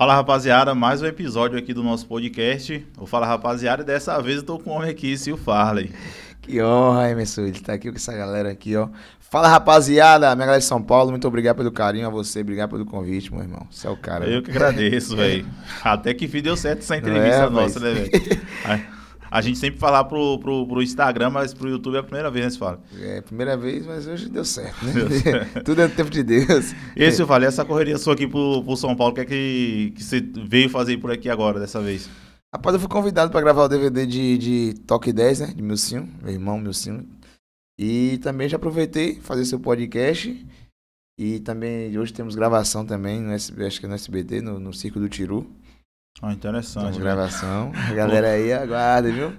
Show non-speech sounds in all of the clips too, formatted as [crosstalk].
Fala rapaziada, mais um episódio aqui do nosso podcast. Eu falo Rapaziada, e dessa vez eu tô com o homem aqui, Sil Farley. Que honra, Emerson, de estar tá aqui com essa galera aqui, ó. Fala rapaziada, minha galera de São Paulo, muito obrigado pelo carinho a você, obrigado pelo convite, meu irmão. Você é o cara. Eu né? que agradeço, [laughs] velho. Até que fim deu certo essa é, entrevista é, nossa, mas... né, velho? [laughs] A gente sempre fala pro, pro, pro Instagram, mas pro YouTube é a primeira vez, né? Você fala. É, primeira vez, mas hoje deu certo. Né? Deu [laughs] certo. Tudo é no tempo de Deus. Esse, eu falei, essa correria sua aqui pro, pro São Paulo, o que é que, que você veio fazer por aqui agora, dessa vez? Rapaz, eu fui convidado para gravar o DVD de, de Toque 10, né? De Milcinho, meu irmão Milcinho. E também já aproveitei fazer seu podcast. E também hoje temos gravação também, no, acho que é no SBT, no, no Circo do Tiru. Oh, interessante. né? gravação. [laughs] A galera aí aguarda, viu?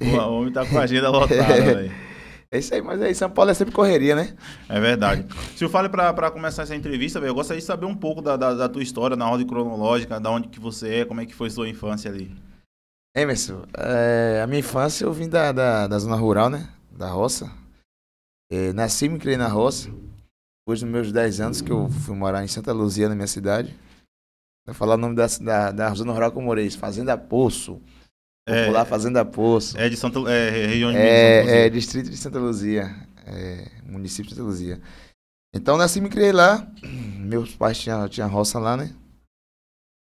[laughs] O homem tá com a agenda lotada aí. [laughs] É isso aí, mas aí é São Paulo é sempre correria, né? É verdade. Se eu fale para começar essa entrevista, véio, eu gostaria de saber um pouco da, da, da, tua história, na ordem cronológica, da onde que você é, como é que foi sua infância ali. Emerson, é, a minha infância eu vim da, da, da zona rural, né? Da roça. É, nasci e me criei na roça. Depois dos meus 10 anos, que eu fui morar em Santa Luzia, na minha cidade. Vai falar o nome da, da, da zona rural que eu morei, Fazenda Poço. Popular é, Fazenda Poço. É de Santa é, é, região de é, Santa Luzia. É, distrito de Santa Luzia. É, município de Santa Luzia. Então, nasci né, e me criei lá. Meus pais tinham, tinha roça lá, né?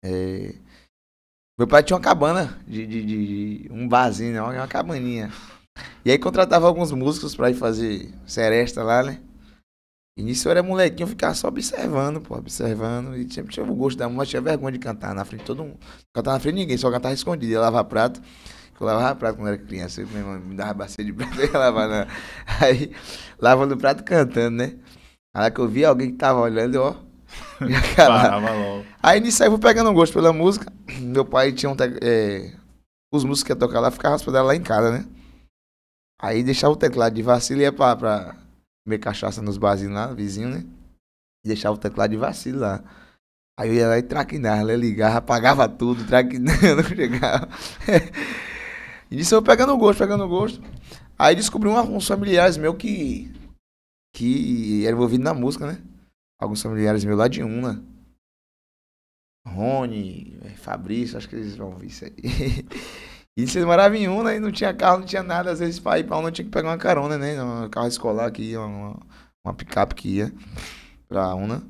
É, meu pai tinha uma cabana, de, de, de um barzinho, né? uma cabaninha. E aí contratava alguns músicos pra ir fazer seresta lá, né? E nisso eu era molequinho, eu ficava só observando, pô, observando. E sempre tinha o gosto da música, tinha vergonha de cantar na frente de todo mundo. Cantar na frente de ninguém, só cantava escondido, ia lavar prato. Eu lavava prato quando era criança, eu mesmo me dava bacia de prato [laughs] eu ia lavar na... Aí, lavando prato cantando, né? Aí que eu vi alguém que tava olhando, ó. [laughs] Parava logo. Aí nisso aí eu fui pegando um gosto pela música. Meu pai tinha um. É... Os músicos que ia tocar lá ficavam raspando lá em casa, né? Aí deixava o teclado de vacilo e ia pra, pra comer cachaça nos barzinhos lá, vizinho, né? E deixava o teclado de vacilo lá. Aí eu ia lá e traquinava, né? ligava, apagava tudo, traquinando, [laughs] chegava. [laughs] e isso eu pegando gosto, pegando gosto. Aí descobri um, uns familiares meus que. que eram envolvidos na música, né? Alguns familiares meus lá de Una. Rony, Fabrício, acho que eles vão ouvir isso aí. [laughs] E você morava em Una e não tinha carro, não tinha nada. Às vezes para ir para Una tinha que pegar uma carona, né? Um carro escolar que ia, uma, uma picape que ia pra Una.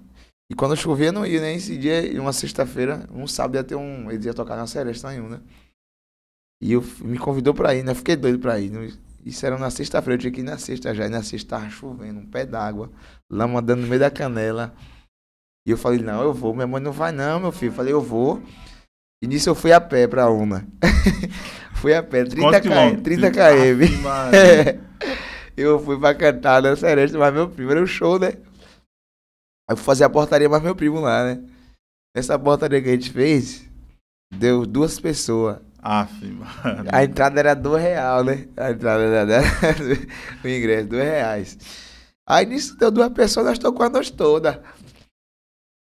E quando chovia não ia, né? Esse dia, uma sexta-feira, um sábado ia ter um. Ele ia tocar na Seresta em Una. E eu me convidou pra ir, né? Eu fiquei doido pra ir. Isso era na sexta-feira, eu tinha que ir na sexta já. E na sexta tava chovendo, um pé d'água, lama dando no meio da canela. E eu falei, não, eu vou. Minha mãe não vai, não, meu filho. Eu falei, eu vou. E nisso eu fui a pé pra uma. [laughs] fui a pé, 30 km. 30 km. eu fui pra cantar na Seresta, mas meu primo era um show, né? Aí eu fui fazer a portaria, mas meu primo lá, né? Nessa portaria que a gente fez, deu duas pessoas. Aff, mano. A entrada era dois real, né? A entrada era, [laughs] o ingresso, dois reais. Aí nisso deu duas pessoas, nós tocamos a noite toda.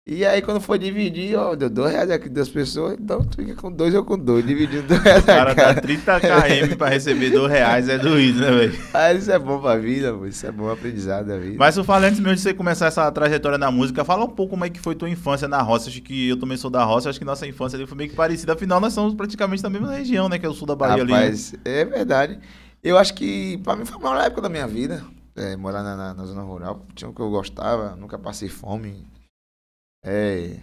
E aí, quando foi dividir, ó, deu dois reais aqui das pessoas, então tu fica com dois ou com dois, dividindo dois reais. O cara, cara. dá 30 km pra receber dois reais, é doido, né, velho? Mas ah, isso é bom pra vida, pô. isso é bom aprendizado da vida. Mas, eu falei antes mesmo de você começar essa trajetória na música, fala um pouco como é que foi tua infância na roça. Acho que eu também sou da roça, acho que nossa infância ali foi meio que parecida. Afinal, nós somos praticamente da mesma região, né, que é o sul da Bahia né? Rapaz, ali. é verdade. Eu acho que pra mim foi a maior época da minha vida, é, morar na, na, na zona rural. Tinha o que eu gostava, nunca passei fome, é,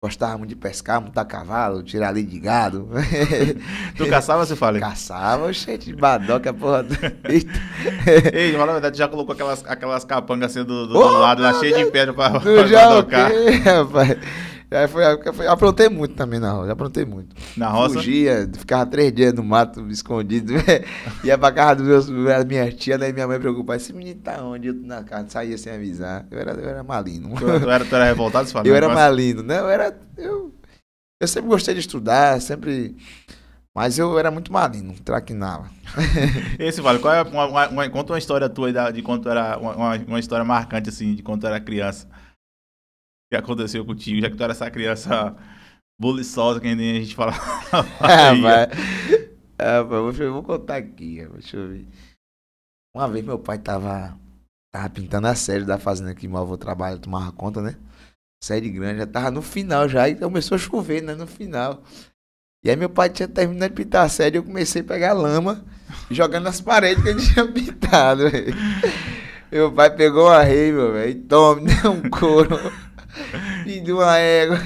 gostava muito de pescar, montar cavalo, tirar ali de gado. [laughs] tu caçava, você fala? Caçava, cheio de badoca, porra. [laughs] Ei, mas na verdade já colocou aquelas, aquelas capangas assim do, do, oh, do lado, lá, cheio de pedra pra, pra já é Okay, rapaz. Aí foi, foi, aprontei muito também na roça, aprontei muito. Na roça? Fugia, ficava três dias no mato, escondido. [laughs] ia pra casa dos meus, das tia daí minha mãe preocupada, esse menino tá onde? Eu na casa, saía sem avisar. Eu era, eu era malino. Tu, tu, era, tu era revoltado? [laughs] Família, eu era mas... malino, né? Eu era... Eu, eu sempre gostei de estudar, sempre... Mas eu era muito malino, traquinava. [laughs] Esse, Vale, qual é uma, uma, uma, conta uma história tua de quando era... Uma, uma história marcante, assim, de quando era criança que aconteceu contigo, já que tu era essa criança buliçosa que nem a gente fala. [laughs] ah, mas, É, ah, eu vou contar aqui, deixa eu ver. Uma vez meu pai tava, tava pintando a série da fazenda que meu avô trabalha, tomava conta, né? Série grande, já tava no final já, e começou a chover, né? No final. E aí meu pai tinha terminado de pintar a série, eu comecei a pegar lama, jogando nas paredes que ele [laughs] tinha pintado, velho. Meu pai pegou uma rei, meu velho, e tome, deu né, um couro. [laughs] e de uma égua.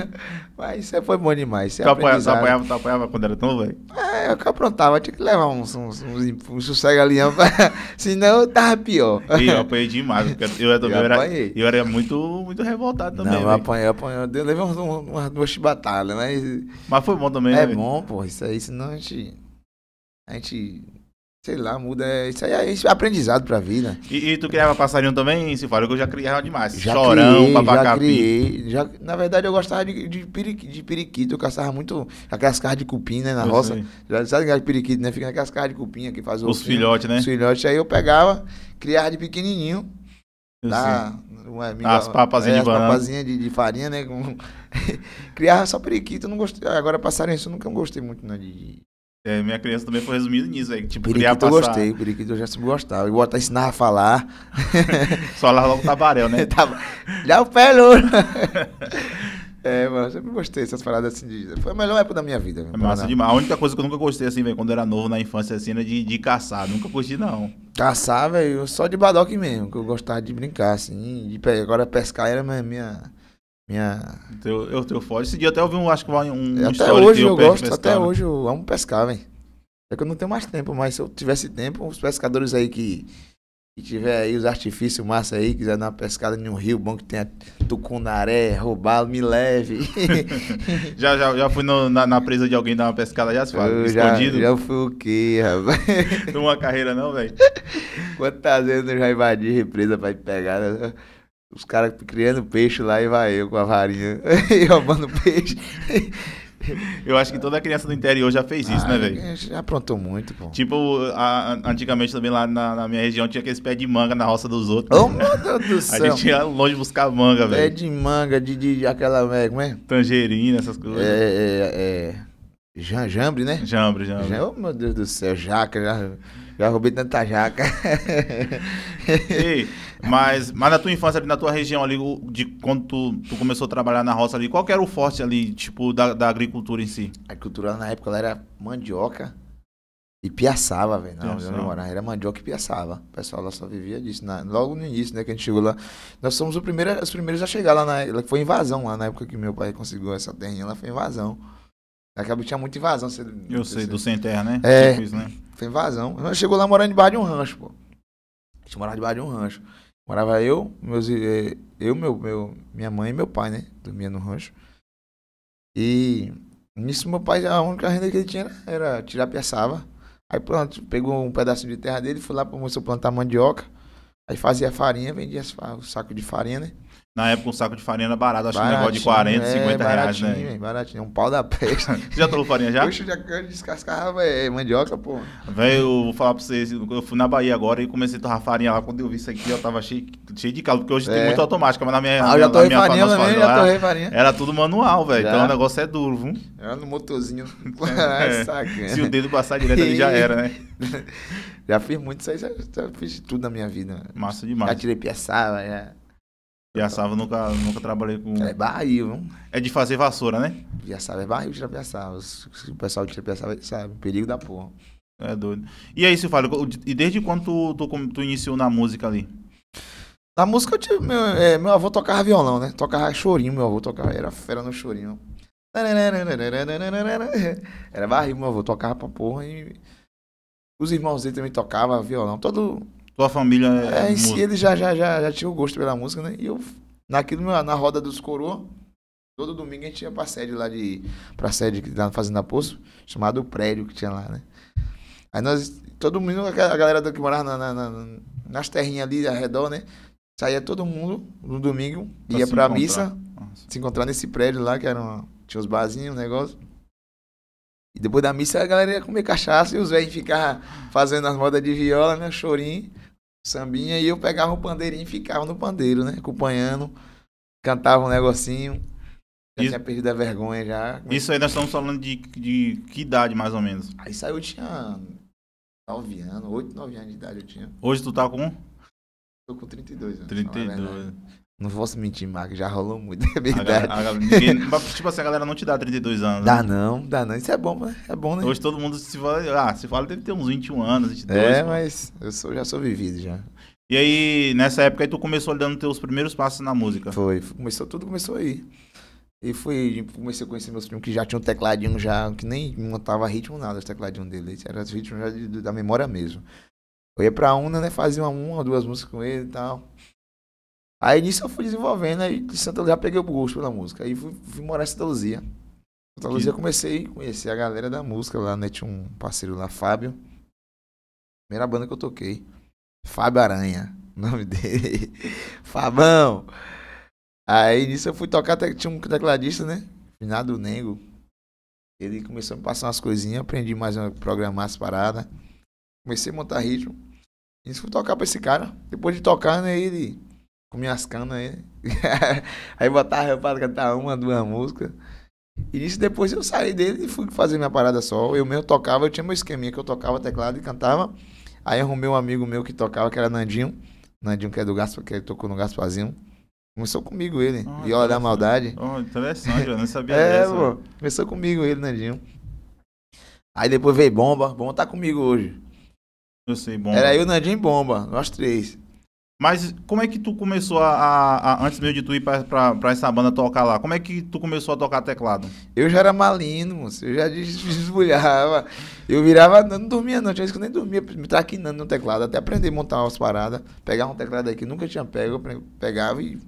Mas isso foi bom demais. É tu apanhava, tu, apoiava tu apanhava quando era tão velho? É, eu que aprontava, tinha que levar uns, uns, uns, uns sossega-leão, [laughs] senão eu tava pior. E eu apanhei demais, eu, [laughs] eu, também, eu, era, eu era muito, muito revoltado também. Não, eu véio. apanhei, apanhei. Eu levei umas, umas duas batalhas mas... Mas foi bom também, É né, bom, pô, isso aí, senão a gente... A gente Sei lá, muda. É, isso aí é, é aprendizado pra vida. E, e tu criava passarinho também, Cifário? Que eu já criava demais. Já Chorão, criei, Já na verdade, eu gostava de, de, periqui, de periquito. Eu caçava muito aquelas caras de cupim, né? Na eu roça. Já, sabe aquelas periquito, né? Fica aquelas caras de cupim que faz o. Os filhotes, né? Os filhotes. Aí eu pegava, criava de pequenininho. Eu tá, é as papazinhas é, de banana. As papazinhas de, de farinha, né? Com... [laughs] criava só periquito. Eu não gostei. Agora passarinho, isso eu nunca gostei muito, né? De é, minha criança também foi resumida nisso aí. Tipo, periquito eu gostei, periquito eu já sempre gostava. Eu até ensinar a falar. [laughs] Só lá logo o tabarel, né? [laughs] Tava... Tá já o pé, é louro. [laughs] é, mano, eu sempre gostei dessas paradas assim. De... Foi a melhor época da minha vida. É massa demais. A única coisa que eu nunca gostei, assim, velho, quando eu era novo na infância, assim, era de, de caçar. Nunca curti, não. Caçar, velho, só de badoque mesmo, que eu gostava de brincar, assim. De... Agora pescar era minha minha... Teu, eu, é teu forte. Esse dia até eu vi um, acho que um, um Até hoje eu, gosto, pescar, até né? hoje eu amo pescar, velho. É que eu não tenho mais tempo, mas se eu tivesse tempo, os pescadores aí que, que tiver aí os artifícios massa aí, quiser dar uma pescada em um rio bom que tenha tucunaré, roubalo, me leve. [laughs] já, já, já fui no, na, na, presa de alguém dar uma pescada já, se fala, escondido? Já, já fui o quê, rapaz? [laughs] uma carreira não, velho? Quantas vezes eu já invadi represa pra ir pegar, né? Os caras criando peixe lá e vai eu com a varinha [laughs] e roubando peixe. [laughs] Eu acho que toda criança do interior já fez isso, né, ah, né, velho? É, já aprontou muito, pô. Tipo, a, antigamente também lá na, na, minha região tinha aqueles pés de manga na roça dos outros. Ô, né? oh, meu Deus do céu. [laughs] A gente ia longe buscar manga, velho. Pé de manga, de, de aquela, é, como é? Tangerina, essas coisas. É, é, é... Jambre, né? Jambre, jambre. Oh, meu Deus do céu, jaca, já... Já roubei tanta jaca. [laughs] Ei, mas, mas na tua infância, ali, na tua região ali, de quando tu, tu, começou a trabalhar na roça ali, qual que era o forte ali, tipo, da, da agricultura em si? A agricultura na época era mandioca e piaçava, velho. Não, onde eu era mandioca e piaçava. O pessoal lá só vivia disso. Na, logo no início, né, que a gente chegou lá. Nós somos os primeiros, os primeiros a chegar lá na. Foi invasão lá, na época que meu pai conseguiu essa terrinha, lá foi invasão. Acabou tinha muita invasão. Você, eu sei, do sem terra, né? É, tipo isso, né? tem vazão. Nós chegou lá morando debaixo de um rancho, pô. A gente morava debaixo de um rancho. Morava eu, meus, eh, eu meu, meu, minha mãe e meu pai, né? Dormia no rancho. E nisso meu pai, a única renda que ele tinha era tirar piaçava. Aí pronto, pegou um pedaço de terra dele, foi lá para o moço plantar mandioca. Aí fazia farinha, vendia o saco de farinha, né? Na época, um saco de farinha era barato, acho que um negócio de 40, é, 50 reais, né? Baratinho, baratinho, um pau da peste. Você [laughs] já tomou farinha já? Poxa, já descascava é, mandioca, pô. Velho, eu vou falar pra vocês, eu fui na Bahia agora e comecei a torrar farinha lá, quando eu vi isso aqui, eu tava cheio, cheio de caldo porque hoje é. tem muito automática mas na minha... Ah, eu já torrei farinha também, já torrei farinha. Era tudo manual, velho, então o negócio é duro, viu? Era no motorzinho, [laughs] é. [laughs] sacana. Se o dedo passar direto ali já era, né? já fiz muito isso aí, já, já, fiz tudo na minha vida. Massa demais. Já tirei piaçava, já... Piaçava nunca, nunca trabalhei com. É barril, viu? É de fazer vassoura, né? Piaçava é barril, tira Piaçava. O pessoal de Piaçava sabe, é perigo da porra. É doido. E aí, Silfário, e desde quando tu, tu, tu, iniciou na música ali? Na música eu tive. Meu, é, meu avô tocava violão, né? Tocava chorinho, meu avô tocava. Era fera no chorinho. Era barril, meu avô tocava pra porra e. Os irmãos dele também tocavam violão. Todo tua família é. é em si, ele já, já, já, já tinha o gosto pela música, né? E eu, naquilo, na roda dos coroa, todo domingo a gente ia pra sede lá de. pra sede que lá na Fazenda Poço, chamado prédio que tinha lá, né? Aí nós. Todo mundo, a galera que morava na, na, na, nas terrinhas ali ao redor, né? Saía todo mundo no domingo, pra ia pra missa, Nossa. se encontrar nesse prédio lá, que era uma, tinha os barzinhos, o negócio. E depois da missa a galera ia comer cachaça e os velhos ficavam fazendo as modas de viola, né? Chorinho, sambinha. E eu pegava o pandeirinho e ficava no pandeiro, né? Acompanhando, cantava um negocinho. Já isso, tinha perdido a vergonha já. Isso aí nós estamos falando de, de que idade, mais ou menos? Aí saiu, eu tinha 9 anos, 8, 9 anos de idade eu tinha. Hoje tu tá com? Tô com 32 anos. 32. Não posso mentir, Marco, já rolou muito, [laughs] é verdade. A, a, ninguém, tipo assim, a galera não te dá 32 anos. Dá né? não, dá não. Isso é bom, é bom, né? Hoje todo mundo se fala, ah, se fala deve ter uns 21 anos, 22. É, mano. mas eu sou, já sou vivido já. E aí, nessa época aí tu começou dando teus primeiros passos na música. Foi, começou, tudo começou aí. E fui, comecei a conhecer meus primos que já tinham um tecladinho já, que nem montava ritmo nada, os tecladinhos deles. Era ritmo ritmos já de, da memória mesmo. Eu ia pra Una, né, fazia uma, uma duas músicas com ele e tal. Aí nisso eu fui desenvolvendo, aí de Santa Luzia peguei o gosto pela música. Aí fui, fui morar em Santa Luzia. Santa Luzia que... comecei a conhecer a galera da música lá, né? Tinha um parceiro lá, Fábio. Primeira banda que eu toquei. Fábio Aranha, [laughs] nome dele. Fabão! Aí nisso eu fui tocar, até que tinha um tecladista, né? Finado Nengo. Ele começou a me passar umas coisinhas, aprendi mais a programar as paradas. Comecei a montar ritmo. Isso fui tocar pra esse cara. Depois de tocar, né, ele com minhas canas né? aí. [laughs] aí botava eu pra cantar uma, duas músicas. E isso depois eu saí dele e fui fazer minha parada só. Eu mesmo tocava, eu tinha meu esqueminha que eu tocava teclado e cantava. Aí arrumei um amigo meu que tocava, que era Nandinho. Nandinho que é do Gaspar, que tocou no gaspazinho Começou comigo ele, oh, ah, Viola da Maldade. Oh, interessante, eu não sabia [laughs] é, dessa. Pô, começou comigo ele, Nandinho. Aí depois veio Bomba. Bomba tá comigo hoje. Eu sei, Bomba. Era eu, Nandinho e Bomba, nós três. Mas como é que tu começou a, a, a antes mesmo de tu ir pra, essa banda tocar lá, como é que tu começou a tocar teclado? Eu já era malino, moço, eu já desbulhava, eu virava, não dormia não, tinha vezes que eu nem dormia, me traquinando no teclado, até aprender a montar umas paradas, pegava um teclado aqui, nunca tinha pego, eu pegava e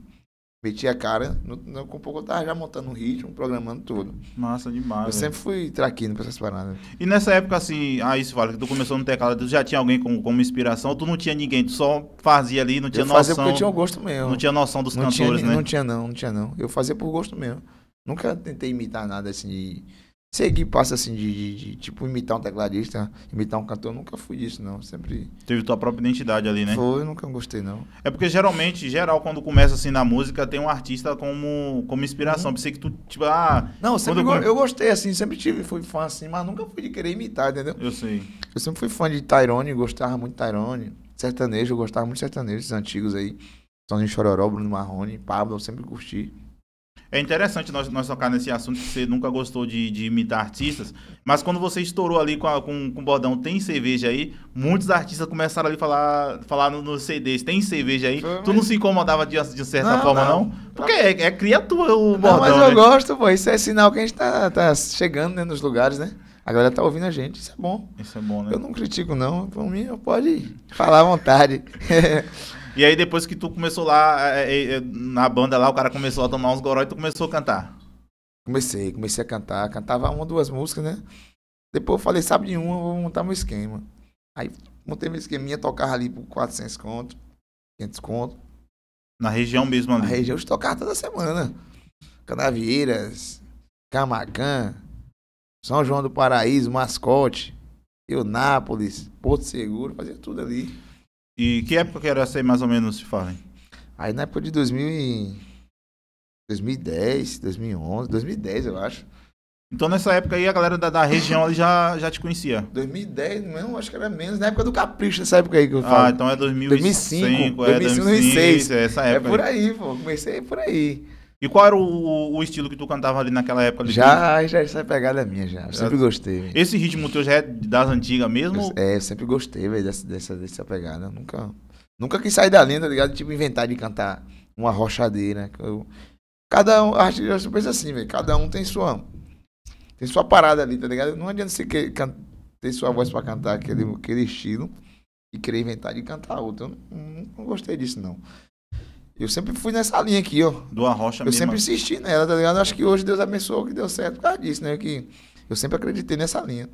Meti a cara, no, no, com pouco eu tava já montando um ritmo, programando tudo. Massa demais. Eu sempre fui traquino pra essas paradas. E nessa época, assim, aí ah, isso fala, que tu começou no teclado, tu já tinha alguém como, como inspiração, ou tu não tinha ninguém, tu só fazia ali, não tinha eu noção. Fazia porque eu tinha o gosto mesmo. Não tinha noção dos não cantores, tinha, né? Não tinha, não, não tinha, não. Eu fazia por gosto mesmo. Nunca tentei imitar nada assim. De seguir passa assim de, de, de, tipo imitar um tecladista, imitar um cantor, eu nunca fui isso não, sempre teve tua própria identidade ali, né? Foi, eu nunca gostei não. É porque geralmente, geral quando começa assim na música, tem um artista como como inspiração, uhum. pensei que tu tipo ah, Não, sempre quando... eu gostei assim, sempre tive fui fã assim, mas nunca fui de querer imitar, entendeu? Eu sei. Eu sempre fui fã de Tyrone, gostava muito de Tyrone, sertanejo, eu gostava muito de sertanejo, esses antigos aí. Sonho Chororó, Bruno Marrone, Pablo, eu sempre curti. É interessante nós, nós tocar nesse assunto que você nunca gostou de, de imitar artistas, mas quando você estourou ali com, a, com, com o bordão tem cerveja aí, muitos artistas começaram ali a falar, falar nos no CDs, tem cerveja aí. Foi, tu não se incomodava de, de certa não, forma, não? não? Porque é, é cria tua o bordão. Não, mas eu né? gosto, pô. Isso é sinal que a gente tá, tá chegando né, nos lugares, né? A galera tá ouvindo a gente, isso é bom. Isso é bom, né? Eu não critico, não. Por mim, pode falar à vontade. [laughs] e aí, depois que tu começou lá, é, é, é, na banda lá, o cara começou a tomar uns goróis, e tu começou a cantar? Comecei, comecei a cantar. Cantava uma, duas músicas, né? Depois eu falei, sabe de uma, vou montar meu esquema. Aí montei meu esqueminha, tocava ali por 400 conto, 500 conto. Na região mesmo ali? Na região, eu tocava toda semana. Canavieiras, Camacã, são João do Paraíso, Mascote, eu Nápoles, Porto Seguro, fazia tudo ali. E que época que era essa aí, mais ou menos, se falem? Aí na época de 2000 e... 2010, 2011, 2010, eu acho. Então nessa época aí a galera da, da região ali já, já te conhecia? 2010, não, acho que era menos, na época do Capricho, nessa época aí que eu falo. Ah, então é 2005, 2005 é 2005, 2006. É essa época é por aí, pô, comecei por aí. E qual era o, o, estilo que tu cantava ali naquela época? Ali já, já, essa pegada é minha, já. Eu sempre gostei. Véio. Esse ritmo teu já é das antigas mesmo? Eu, é, eu sempre gostei, velho, dessa, dessa, dessa pegada. Eu nunca, nunca quis sair da lenda, tá ligado? Tipo, inventar de cantar uma rochadeira. Né? Eu, cada um, acho que eu penso assim, velho, cada um tem sua, tem sua parada ali, tá ligado? Não adianta você que, can, ter sua voz pra cantar aquele, aquele estilo e querer inventar de cantar outro. Eu não, não, não gostei disso, não. Eu sempre fui nessa linha aqui, ó. Do Arrocha Eu sempre insisti nela, tá ligado? Acho que hoje Deus abençoou que deu certo por causa disso, né? Que eu sempre acreditei nessa linha.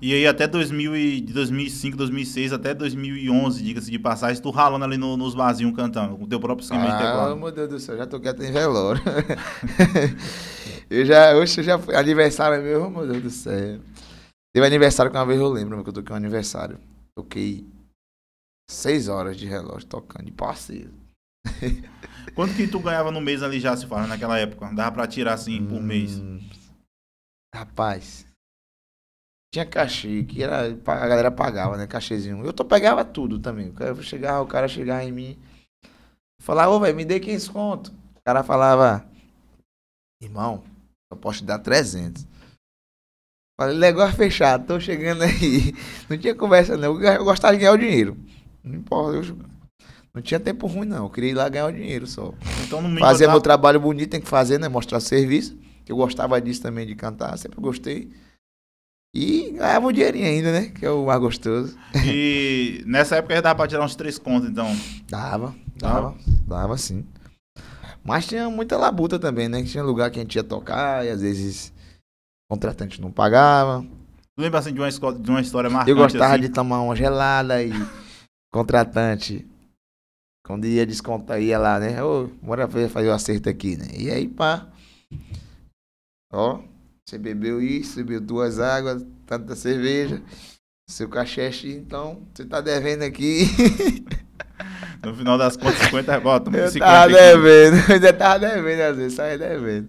E aí até 2000 e, de 2005, 2006 até 2011, diga-se de passagem, tu ralando ali no, nos barzinhos cantando, com o teu próprio esquema ah, de teclado. Ah, meu Deus do céu, já toquei até em velório. [laughs] eu já, hoje eu já fui, aniversário meu, meu Deus do céu. Teve aniversário que uma vez eu lembro, que eu toquei um aniversário. Toquei seis horas de relógio tocando, de parceiro. [laughs] Quanto que tu ganhava no mês ali já, se fala, naquela época? Dava pra tirar assim por hum, mês? Rapaz. Tinha cachê, que era, a galera pagava, né? Cachezinho. Eu tô, pegava tudo também. O cara chegava, o cara chegava em mim. Falava, ô, velho, me dê 500 conto. O cara falava, irmão, eu posso te dar 300. Falei, negócio é fechado, tô chegando aí. [laughs] Não tinha conversa, não. Eu gostava de ganhar o dinheiro. Não importa, eu não tinha tempo ruim, não. Eu queria ir lá ganhar o dinheiro só. Então, no Fazer meu trabalho bonito, tem que fazer, né? Mostrar serviço. Eu gostava disso também, de cantar. Sempre gostei. E ganhava um dinheirinho ainda, né? Que é o mais gostoso. E nessa época já dava pra tirar uns três contos, então? Dava, dava, dava sim. Mas tinha muita labuta também, né? Que tinha lugar que a gente ia tocar e às vezes o contratante não pagava. Lembra assim de uma, de uma história marcante? Eu gostava assim? de tomar uma gelada e contratante quando ia descontar, ia lá, né? Ô, bora fazer o acerto aqui, né? E aí, pá. Ó, você bebeu isso, bebeu duas águas, tanta cerveja, seu cacheste, então, você tá devendo aqui. [laughs] No final das contas, 50 bota, Eu 50 tava devendo, aqui. [laughs] ainda tava devendo, às vezes, saia devendo.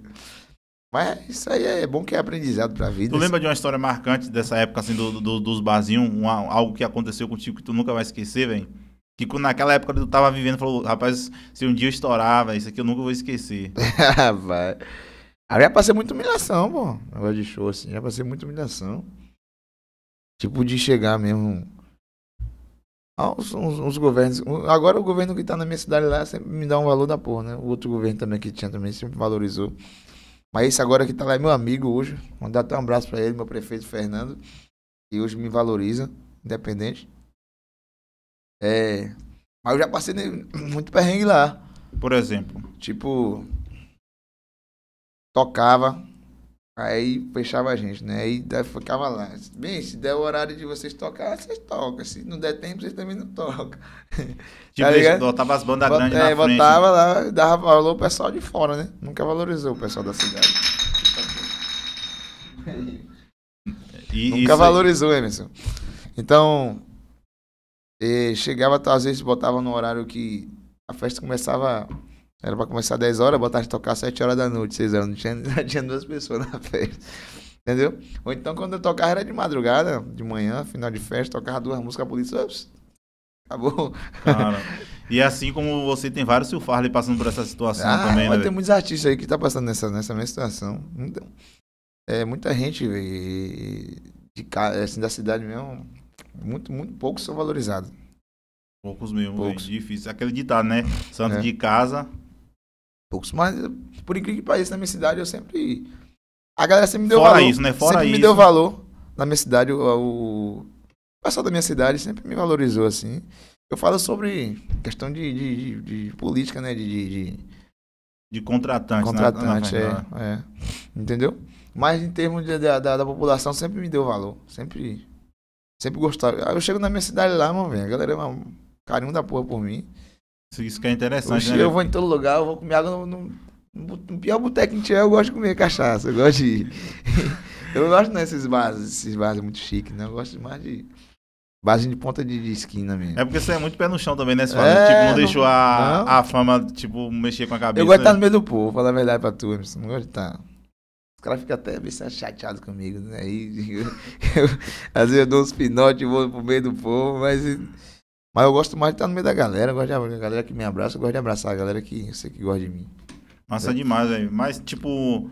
Mas isso aí é bom que é aprendizado pra vida. Tu lembra assim. de uma história marcante dessa época, assim, do, do, dos barzinhos, um, algo que aconteceu contigo que tu nunca vai esquecer, velho? Que naquela época eu tava vivendo, falou, rapaz, se um dia eu estourava, isso aqui eu nunca vou esquecer. [laughs] Vai. Aí já passei muita humilhação, pô. Agora de show, assim, já passei muita humilhação. Tipo de chegar mesmo. Os, os, os, governos. Agora o governo que tá na minha cidade lá sempre me dá um valor da porra, né? O outro governo também que tinha também sempre valorizou. Mas esse agora que tá lá é meu amigo hoje. Mandar até um abraço para ele, meu prefeito Fernando. Que hoje me valoriza, independente. É, mas eu já passei muito perrengue lá. Por exemplo? Tipo, tocava, aí fechava a gente, né? Aí ficava lá. Bem, se der o horário de vocês tocar, vocês tocam. Se não der tempo, vocês também não tocam. [laughs] Tá tipo, tá botava as bandas Bota, grandes é, na botava frente. Botava lá, dava valor ao pessoal de fora, né? Nunca valorizou o pessoal da cidade. E Nunca valorizou, Emerson. Então, e chegava, tá, às vezes, botava no horário que a festa começava. Era pra começar 10 horas, botava de tocar 7 horas da noite, 6 horas. Não tinha, [laughs] não tinha duas pessoas na festa. Entendeu? Ou então, quando eu tocava, era de madrugada, de manhã, final de festa, tocava duas músicas, a polícia. Ups, acabou. Cara. E assim como você, tem vários Sil Farley passando por essa situação ah, também, né, mas né? Tem muitos artistas aí que tá passando nessa, nessa mesma situação. Então, é, muita gente, véio, de, assim, da cidade mesmo muito, muito poucos são valorizados. Poucos mesmo, poucos. É difícil acreditar, né? Santo é. de casa. Poucos, mas por incrível que pareça, na minha cidade eu sempre. A galera sempre me deu Fora valor. isso, né? Fora sempre isso. me deu valor. Na minha cidade, o, o pessoal da minha cidade sempre me valorizou, assim. Eu falo sobre questão de, de, de, de política, né? De, de, de contratante. Né? Contratante, na, na é, é, Entendeu? Mas em termos da, da, da população, sempre me deu valor. Sempre Sempre gostava. Aí eu chego na minha cidade lá, mano, velho. A galera é um carinho da porra por mim. Isso, que é interessante, Oxi, né? Eu vou em todo lugar, eu vou comer água no, no, no pior boteco que tiver, eu gosto de comer cachaça. Eu gosto de. [laughs] eu não gosto desses bases esses bases muito chiques, né? Eu gosto mais de. Base de ponta de, de, esquina mesmo. É porque você é muito pé no chão também, né? Você fala, é, tipo, não, deixou a, a fama, tipo, mexer com a cabeça. Eu gosto de estar no né? meio do povo, falar a verdade pra tu, Emerson. Não gosto de estar cara fica até chateado comigo, né? E, eu, eu, às vezes eu dou uns pinotes e vou pro meio do povo, mas, mas eu gosto mais de estar no meio da galera. Eu gosto de a galera que me abraça, eu gosto de abraçar a galera que eu sei que gosta de mim. Massa é. demais, velho. Mas, tipo.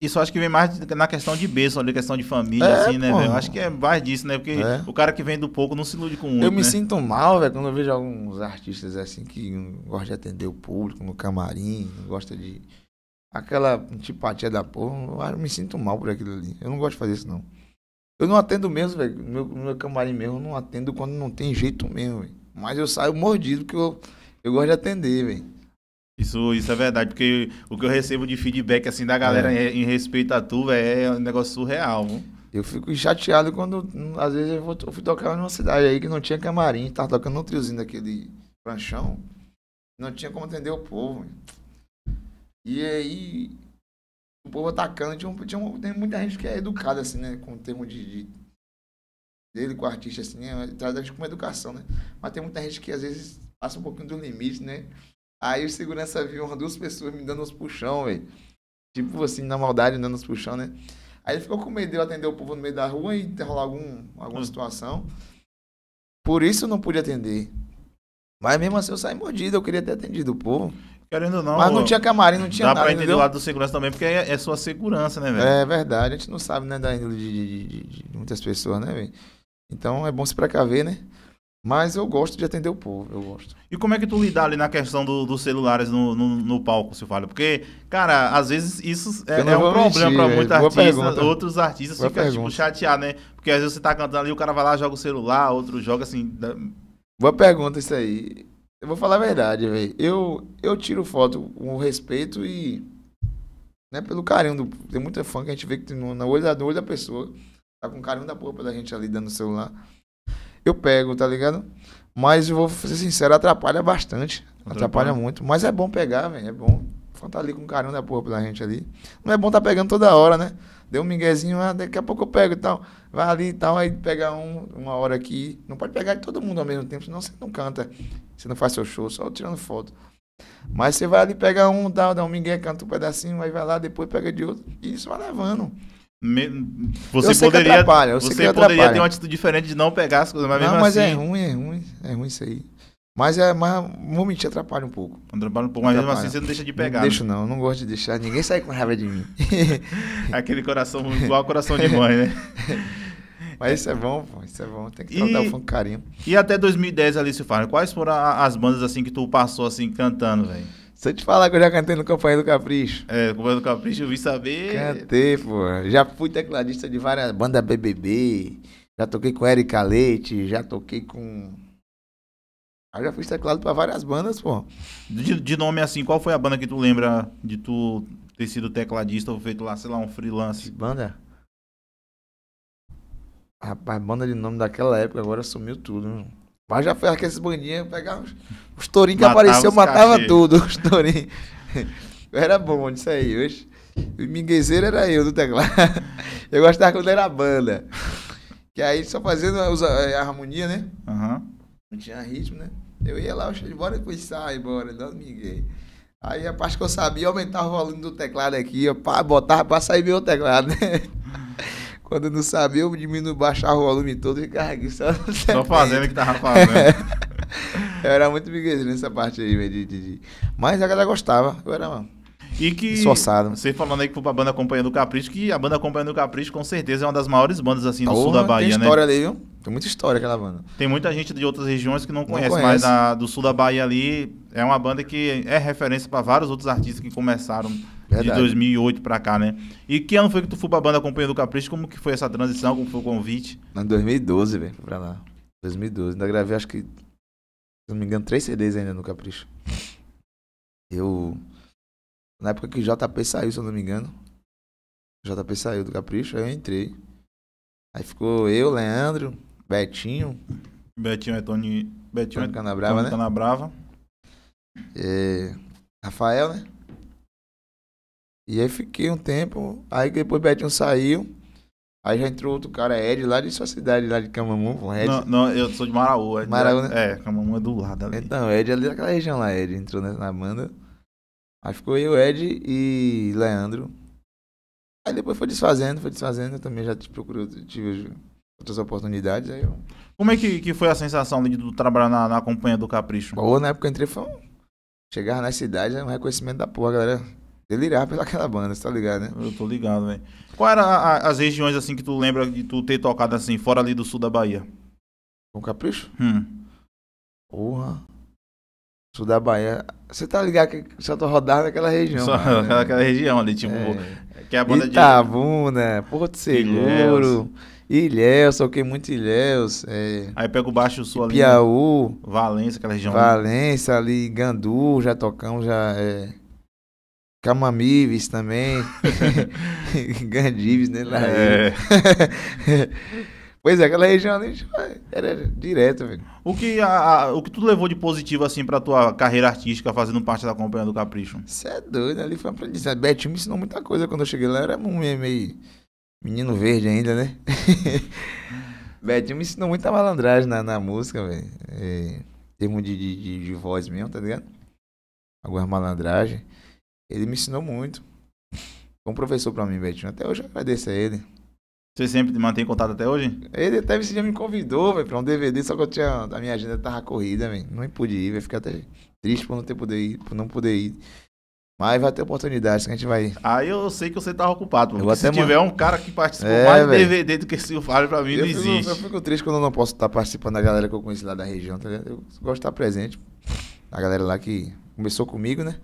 Isso acho que vem mais na questão de bênção, na questão de família, é, assim, né, velho? Acho que é mais disso, né? Porque é. o cara que vem do pouco não se ilude com o Eu me né? sinto mal, velho, quando eu vejo alguns artistas assim que gostam de atender o público no camarim, gostam de aquela antipatia da porra, eu me sinto mal por aquilo ali. Eu não gosto de fazer isso, não. Eu não atendo mesmo, velho. Meu, meu camarim mesmo, eu não atendo quando não tem jeito mesmo, Mas eu saio mordido, porque eu, eu gosto de atender, velho. Isso, isso é verdade, porque o que eu recebo de feedback, assim, da galera é. em, em, respeito a tu, é um negócio surreal, viu? Eu fico chateado quando, às vezes, eu, vou, eu fui tocar numa cidade aí que não tinha camarim, tava tocando um triozinho daquele pranchão, não tinha como atender o povo, véio. E aí, o povo atacando, tinha, tinha, tem muita gente que é educada, assim, né? Com o termo de, de dele com o artista, assim, né? Traz a gente com educação, né? Mas tem muita gente que às vezes passa um pouquinho do limite, né? Aí o segurança viu umas duas pessoas me dando uns puxão, velho. Tipo assim, na maldade, dando uns puxão, né? Aí ele ficou com medo de eu atender o povo no meio da rua e rolar algum, alguma hum. situação. Por isso eu não pude atender. Mas mesmo assim eu saí mordido, eu queria ter atendido o povo. Querendo ou não. Mas não tinha camarim, não tinha dá nada. Dá pra entender o lado do segurança também, porque é, é sua segurança, né, velho? É verdade. A gente não sabe, né, da índole de, de, de, de muitas pessoas, né, velho? Então é bom se precaver, né? Mas eu gosto de atender o povo, eu gosto. E como é que tu lidar ali na questão do, dos celulares no, no, no palco, Silvalho? Porque, cara, às vezes isso é, é um problema para muitos artistas. Outros artistas ficam, tipo, chateados, né? Porque às vezes você tá cantando ali, o cara vai lá, joga o celular, outro joga assim. Da... Boa pergunta isso aí. Eu vou falar a verdade, velho. Eu, eu tiro foto com respeito e. Né, pelo carinho do. Tem muita fã que a gente vê que no, no, olho, da, no olho da pessoa. Tá com carinho da porra da gente ali dando o celular. Eu pego, tá ligado? Mas eu vou ser sincero, atrapalha bastante. Atrapalha, atrapalha muito. Mas é bom pegar, velho. É bom. Fã tá ali com carinho da porra da gente ali. Não é bom tá pegando toda hora, né? Deu um miguezinho, ah, daqui a pouco eu pego e tal. Vai ali e tal, aí pega um, uma hora aqui. Não pode pegar todo mundo ao mesmo tempo, senão você não canta. Você não faz seu show, só tirando foto. Mas você vai ali, pega um, dá, dá um migué, canta um pedacinho, aí vai lá, depois pega de outro. E isso vai levando. Me... Você poderia, você poderia ter uma atitude diferente de não pegar as coisas, mas não, mesmo mas é assim... é ruim, é ruim, é ruim isso aí. Mas é, mas realmente atrapalha um pouco. Atrapalha um pouco, mas mesmo assim você não deixa de pegar. Não né? deixo não, não gosto de deixar. Ninguém sai com raiva de mim. [laughs] Aquele coração igual coração de mãe, né? [laughs] Mas isso é bom, pô, isso é bom. Tem que tratar e, o com carinho. E até 2010 ali se fala, quais foram as bandas assim que tu passou assim cantando, velho? Se eu te falar que eu já cantei no Companhia do Capricho. É, Companhia do Capricho, eu vim saber. Cantei, pô. Já fui tecladista de várias bandas BBB. Já toquei com Eric Leite, já toquei com eu já fiz teclado para várias bandas, pô. De, de, nome assim, qual foi a banda que tu lembra de tu ter sido tecladista ou feito lá, sei lá, um freelance? banda? Rapaz, banda de nome daquela época agora sumiu tudo, mano. Mas já foi aqueles bandinhos, pegar os, os tourinhos que apareceu, matava cachê. tudo, [laughs] os tourinhos. era bom disso aí, hoje. O minguezeiro era eu do teclado. [laughs] Eu gostava quando era banda. Que aí só fazendo a, a eh, harmonia, né? Aham. Uhum. Não tinha ritmo, né? Eu ia lá, eu, bora puxar, bora, não ninguém. Aí a parte que eu sabia, aumentar aumentava o volume do teclado aqui, eu botava pra sair meu teclado, né? [laughs] Quando eu não sabia, eu diminuía, baixava o volume todo e carreguei. aqui só. Só fazendo o que tava fazendo. [laughs] eu era muito miguezinho nessa parte aí, de, de, de, Mas a galera gostava, eu era, mano. E que. Esforçado. Você falando aí que foi pra banda acompanhando o Capricho, que a banda acompanhando o Capricho com certeza é uma das maiores bandas assim do sul da Bahia, tem né? história né? ali, viu? Tem muita história aquela banda. Tem muita gente de outras regiões que não, não conhece, conhece, mas a, do sul da Bahia ali é uma banda que é referência para vários outros artistas que começaram Verdade. de 2008 para cá, né? E que ano foi que tu foi pra banda acompanhando o Capricho? Como que foi essa transição? Como foi o convite? Em 2012, velho, pra lá. 2012. Ainda gravei, acho que, se não me engano, três CDs ainda no Capricho. Eu na época que JP saiu, se eu não me engano. JP saiu do Capricho, aí eu entrei. Aí ficou eu, Leandro, Betinho. Betinho é Tony. Betinho é Tony é Canabrava, Tony né? Canabrava. É... Rafael, né? E aí fiquei um tempo. Aí depois Betinho saiu. Aí já entrou outro cara, Ed, lá de sua cidade, lá de Camamu. Não, não, eu sou de Maraú. Ed Maraú, é, né? É, Camamu é do lado ali. Então, Ed é ali daquela região lá, Ed. Entrou na banda. Aí ficou eu, Ed e Leandro. Aí depois foi desfazendo, foi desfazendo. Eu também já te procurei, tive outras oportunidades. Aí eu... Como é que, que foi a sensação de tu trabalhar na, na companhia do Capricho? Boa, na época eu entrei, foi um... Chegar na cidade, é um reconhecimento da porra, galera. Delirar pelaquela banda, você tá ligado, né? Eu tô ligado, velho. Qual eram as regiões, assim, que tu lembra de tu ter tocado, assim, fora ali do sul da Bahia? Com Capricho? Hum. Porra sul da Bahia. Você tá ligado que só tô rodado naquela região. Só naquela [laughs] região ali, tipo. É. Que é a banda Itabuna, de... Porto Seguro. Ilhéus, toquei muito Ilhéus. É... Aí pega o Baixo Sul ali. Né? Piauí. Né? Valência, aquela região. Valência ali, ali Gandu, já tocamos, já. É... Camamives também. [laughs] [laughs] Gandives, né? Lá é. é. Pois é, aquela região ali era direto, velho. O que, a, a, o que tu levou de positivo, assim, pra tua carreira artística, fazendo parte da Companhia do Capricho? Você é doido, ali foi um aprendizado. Betinho me ensinou muita coisa quando eu cheguei lá. Eu era meio, meio menino verde ainda, né? [laughs] Betinho me ensinou muita malandragem na, na música, velho. É, termo de, de, de, voz mesmo, tá ligado? Algumas malandragem. Ele me ensinou muito. Foi um professor pra mim, Betinho. Até hoje eu agradeço a ele. Você sempre mantém contato até hoje? Ele até esse dia me convidou, velho, pra um DVD, só que eu tinha. A minha agenda tava corrida, velho. Não pude ir, vai ficar até triste por não ter poder ir, por não poder ir. Mas vai ter oportunidade, que a gente vai. Aí eu sei que você tava ocupado, se tiver um cara que participou é, mais do DVD do que esse Fábio, pra mim eu não fico, existe. Eu fico triste quando eu não posso estar participando da galera que eu conheci lá da região, tá ligado? Eu gosto de estar presente. A galera lá que começou comigo, né?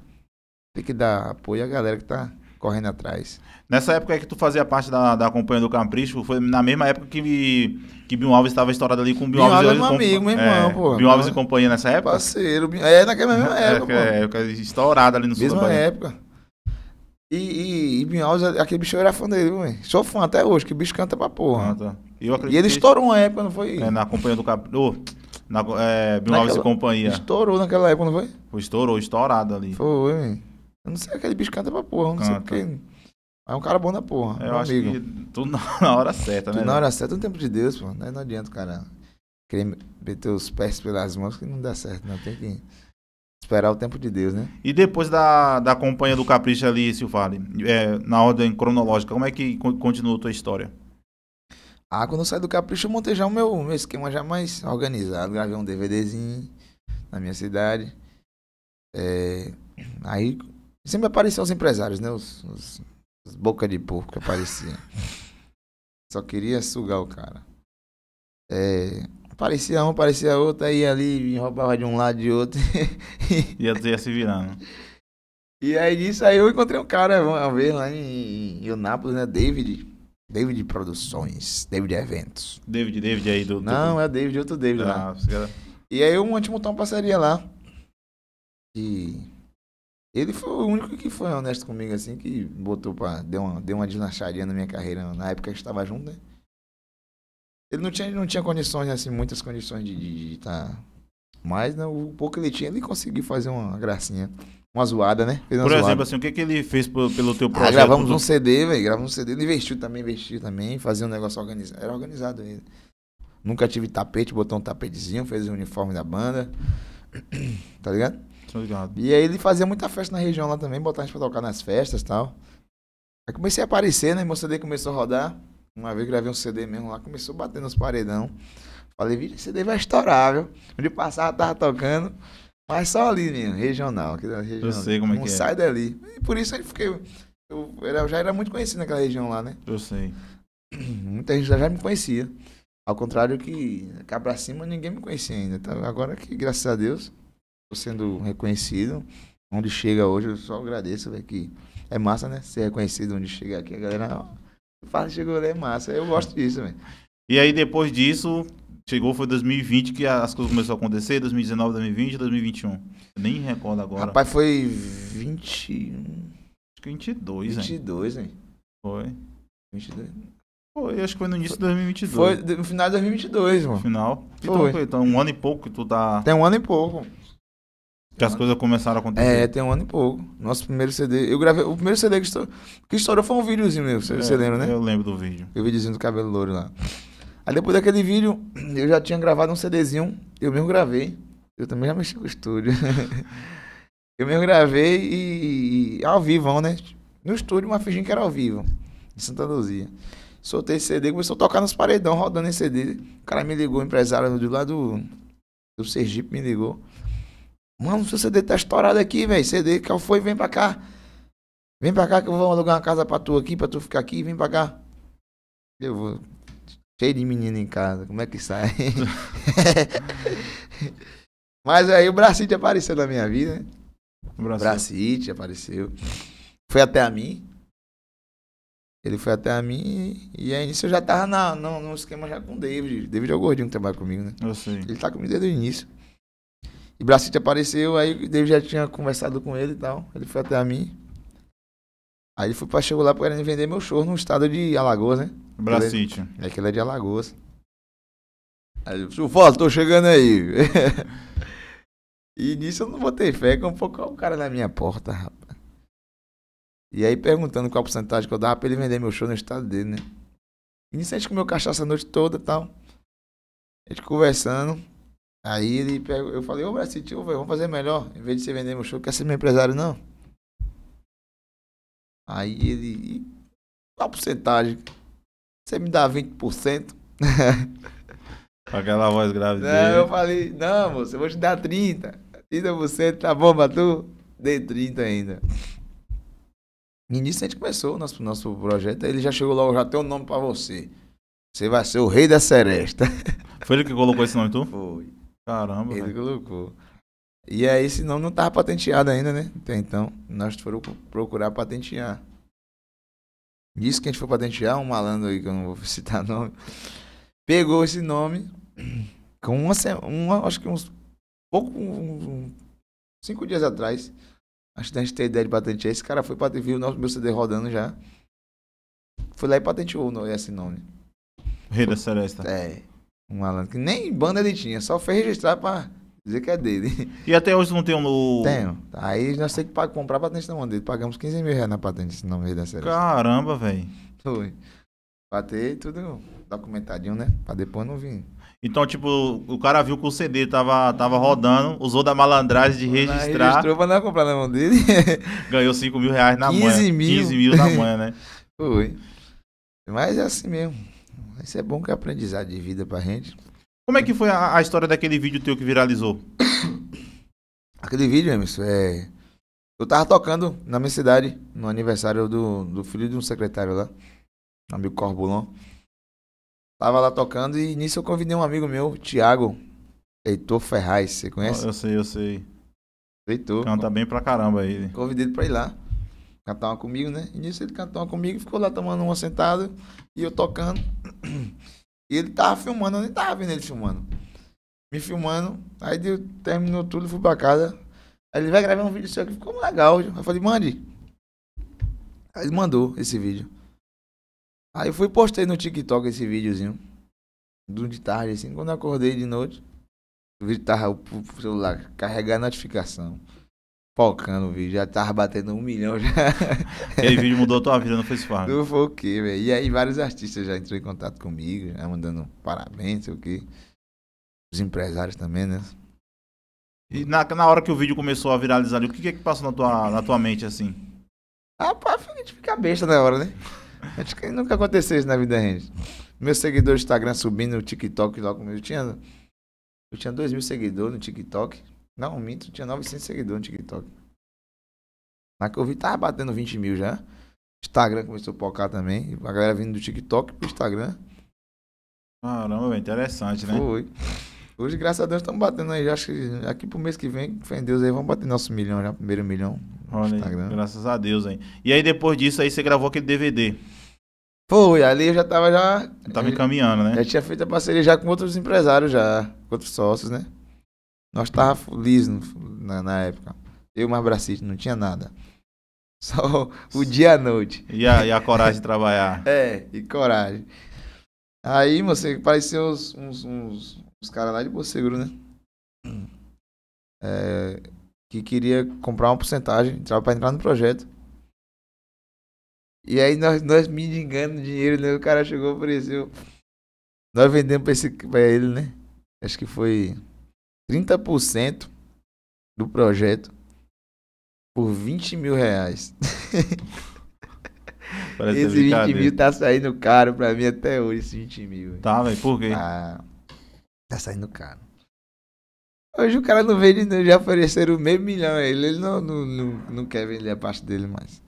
Tem que dar apoio à galera que tá correndo atrás. Nessa época que tu fazia parte da, da companhia do Capricho, foi na mesma época que, que Binho Alves estava estourado ali com o Binho Alves. Binho Alves é meu amigo, meu irmão, é, pô. Binho Alves e companhia nessa época? Parceiro, é naquela mesma é, época, é, pô. É, é estourado ali no mesma sul da época. E, e, e Binho Alves, aquele bicho eu era fã dele, mano. Sou fã até hoje, que bicho canta pra porra. Ah, tá. e ele estourou uma época, não foi? É, na companhia do Capricho. Na, é, Binho Alves e companhia. Estourou naquela época, não foi? Estourou, estourado ali. Foi, Eu não sei, aquele bicho canta pra porra, não canta. sei porquê. É um cara bom da porra. É, eu acho amigo. que tudo na [laughs] hora certa, tudo né, Na hora certa, no tempo de Deus, pô. Não é, adianta, cara, querer meter os pés pelas mãos que não dá certo, não. Tem que esperar o tempo de Deus, né? E depois da, da companhia do Capricho ali, Silvale, é, na ordem cronológica, como é que continua a tua história? Ah, quando eu saí do Capricho, eu montei já o meu, meu esquema já mais organizado. Gravei um DVDzinho na minha cidade. É, aí sempre apareceu os empresários, né? os, os as boca de porco que aparecia. [laughs] Só queria sugar o cara. É, aparecia um, aparecia outro, aí ali roubava de um lado de outro. ia, [laughs] ia se virando. E aí disso aí eu encontrei um cara uma vez lá em, em Eunápolis, né? David. David Produções, David Eventos. David, David aí do. Não, é David, outro David ah, lá. Cara... E aí eu monte montar uma parceria lá. E ele foi o único que foi honesto comigo, assim, que botou pra. Deu uma, deu uma deslanchadinha na minha carreira na época que a gente tava junto, né? Ele não tinha, não tinha condições, assim, muitas condições de estar. Tá... Mas né, o pouco que ele tinha, ele conseguiu fazer uma gracinha. Uma zoada, né? Uma Por exemplo, assim, o que, que ele fez pelo, pelo teu ah, projeto? Ah, gravamos um CD, velho. Gravamos um CD. Ele investiu também, investiu também. Fazia um negócio organizado. Era organizado ele. Nunca tive tapete, botou um tapetezinho, fez o uniforme da banda. [clears throat] tá ligado? Tô ligado. E aí ele fazia muita festa na região lá também, botava a gente pra tocar nas festas e tal. Aí comecei a aparecer, né? Meu CD começou a rodar. Uma vez gravei um CD mesmo lá, começou a bater nos paredão. Falei, vira, esse CD vai estourar, viu? Onde passava, tava tocando. Mas só ali, menino, regional. Aquela região, eu sei como é que é. Não sai dali. E por isso aí fiquei. Eu, eu, já era muito conhecido naquela região lá, né? Eu sei. [clears throat] Muita gente já me conhecia. Ao contrário que cá pra cima ninguém me conhecia ainda. Tá? Agora que, graças a Deus, sendo reconhecido. Onde chega hoje, eu só agradeço, velho, que é massa, né? Ser reconhecido onde chega aqui. A galera fala, chegou, é massa. Eu gosto disso, velho. E aí, depois disso, chegou, foi 2020 que as coisas começaram a acontecer, 2019, 2020, 2021. Eu nem recordo agora. Rapaz, foi 21... Acho que 22, 22, hein? Foi. 22... Foi, acho que foi no início de 2022. Foi no final de 2022, mano. Final. Então, foi. então um ano e pouco que tu tá... Tem um ano e pouco. Que as coisas começaram a acontecer. É, tem um ano e pouco. Nosso primeiro CD. Eu gravei. O primeiro CD que estourou, que estourou foi um videozinho meu. Você, é, você lembra, né? Eu lembro do vídeo. O videozinho do cabelo louro lá. Aí depois daquele vídeo, eu já tinha gravado um CDzinho. Eu mesmo gravei. Eu também já mexi com o estúdio. [laughs] eu mesmo gravei e, e. ao vivo, né? No estúdio, mas fingindo que era ao vivo. Em Santa Luzia. Soltei esse CD, começou a tocar nos paredão, rodando esse CD. O cara me ligou, o empresário do lado do, do Sergipe me ligou. Mano, seu CD tá estourado aqui, velho. CD, qual foi? Vem pra cá. Vem pra cá que eu vou alugar uma casa pra tu aqui, pra tu ficar aqui. Vem pra cá. Eu vou. Cheio de menino em casa. Como é que sai? [laughs] Mas aí o Bracite apareceu na minha vida, né? O Bracite apareceu. Foi até a mim. Ele foi até a mim e aí nisso eu já tava na, no, no esquema já com o David. David é o gordinho que trabalha comigo, né? Eu sei. Ele tá comigo desde o início. E Bracete apareceu, aí eu já tinha conversado com ele e tal. Ele foi até a mim. Aí ele foi pra chegou lá pra vender meu show no estado de Alagoas, né? Bracete. É que ele é de Alagoas. Aí ele falou, Fala, tô chegando aí. [laughs] e nisso eu não botei fé, que um pouco o cara na minha porta, rapaz. E aí perguntando qual a porcentagem que eu dava pra ele vender meu show no estado dele, né? E nisso a gente comeu cachaça a noite toda e tal. A gente conversando. Aí ele pega, eu falei, ô Brasil, vamos fazer melhor. Em vez de você vender meu show, quer ser meu empresário, não. Aí ele. Qual a porcentagem? Você me dá 20%. [laughs] Com aquela voz grave não, dele. Eu falei, não, moço, eu vou te dar 30%. 30% tá bom pra tu? Dei 30 ainda. No a gente começou o nosso, nosso projeto, ele já chegou logo, já tem um nome pra você. Você vai ser o rei da seresta. Foi ele que colocou esse nome tu? Foi. Caramba. Ele véio. colocou. E aí esse nome não estava patenteado ainda, né? Então, nós foram procurar patentear. Disse que a gente foi patentear, um malandro aí, que eu não vou [laughs] citar nome, pegou esse nome [clears throat] com uma, semana. acho que uns pouco, uns, cinco dias atrás. Acho que a gente tem ideia de patentear. Esse cara foi patentear, viu o nosso meu CD rodando já. Foi lá e patenteou esse nome. Rei da Celeste. É. Um malandro que nem banda ele tinha, só foi registrar pra dizer que é dele. E até hoje não tem um no. Tenho. Aí nós temos que comprar a patente na mão dele. Pagamos 15 mil reais na patente esse nome da série. Caramba, velho. Foi. Batei tudo documentadinho, né? Pra depois não vir. Então, tipo, o cara viu que o CD tava, tava rodando, usou da malandragem de registrar. Registrou pra não comprar na mão dele. [laughs] ganhou 5 mil reais na 15 Mil. 15 mil na manhã, né? [laughs] Foi. Mas é assim mesmo. Isso é bom que é aprendizado de vida pra gente. Como é que foi a, a história daquele vídeo teu que viralizou? [coughs] Aquele vídeo, Emerson, é. Eu tava tocando na minha cidade, no aniversário do, do filho de um secretário lá, amigo Corbulon. Tava lá tocando e nisso eu convidei um amigo meu, Thiago Heitor Ferraz, você conhece? Eu sei, eu sei. Heitor. Canta bem pra caramba ele. Convidei ele pra ir lá. Cantar uma comigo, né? E nisso ele cantou uma comigo, ficou lá tomando uma sentado e eu tocando. E ele tava filmando, eu nem tava vendo ele filmando. Me filmando. Aí deu, terminou tudo, fui pra casa. Aí ele vai gravar um vídeo seu que ficou legal. Eu falei, mande. Aí ele mandou esse vídeo. Aí eu fui postei no TikTok esse videozinho. Do de tarde, assim, quando eu acordei de noite. O vídeo tava o celular carregar a notificação focando o vídeo, já tava batendo um milhão já. [laughs] Aquele vídeo mudou a tua vida, no Facebook? Não foi o quê, velho? E aí vários artistas já entrou em contato comigo, já mandando parabéns, sei o quê. Os empresários também, né? E na, na hora que o vídeo começou a viralizar ali, o que é que passou na tua, na tua mente, assim? Rapaz, a gente fica besta na hora, né? [laughs] Acho que nunca aconteceu isso na vida gente. Meu seguidor do Instagram subindo, o TikTok logo Eu tinha, eu tinha dois mil seguidores no TikTok. Não, o Minto tinha 900 seguidores no TikTok. Na que eu vi, tava batendo 20 mil já. Instagram começou a focar também. A galera vindo do TikTok pro Instagram. Caramba, interessante, né? Foi. Hoje, graças a Deus, estamos batendo aí. Acho que aqui pro mês que vem, fé em Deus, aí vamos bater nosso milhão já, primeiro milhão. Olha Instagram. graças a Deus, hein? E aí, depois disso, aí você gravou aquele DVD. Foi, ali eu já tava já. Eu tava eh, encaminhando, né? Já tinha feito a parceria já com outros empresários já, com outros sócios, né? Nós estávamos felizes na, na época. Eu mais bracite, não tinha nada. [laughs] Só o dia à noite. E a, e a coragem de trabalhar. [laughs] É, e coragem. Aí, você pareceu uns, uns, uns, uns caras lá de Bosseguro, né? É, que queria comprar uma porcentagem para entrar no projeto. E aí nós, nós enganando dinheiro, né? O cara chegou e ofereceu. Assim, nós vendemos para esse, ele, né? Acho que foi 30% do projeto por 20 mil reais. [laughs] Parece esse 20 mil tá saindo caro pra mim até hoje, esse 20 mil. Tá, velho, por quê? Ah, tá saindo caro. Hoje o cara não vende, já ofereceram meio milhão a ele, ele não, não, não, não quer vender a parte dele mais.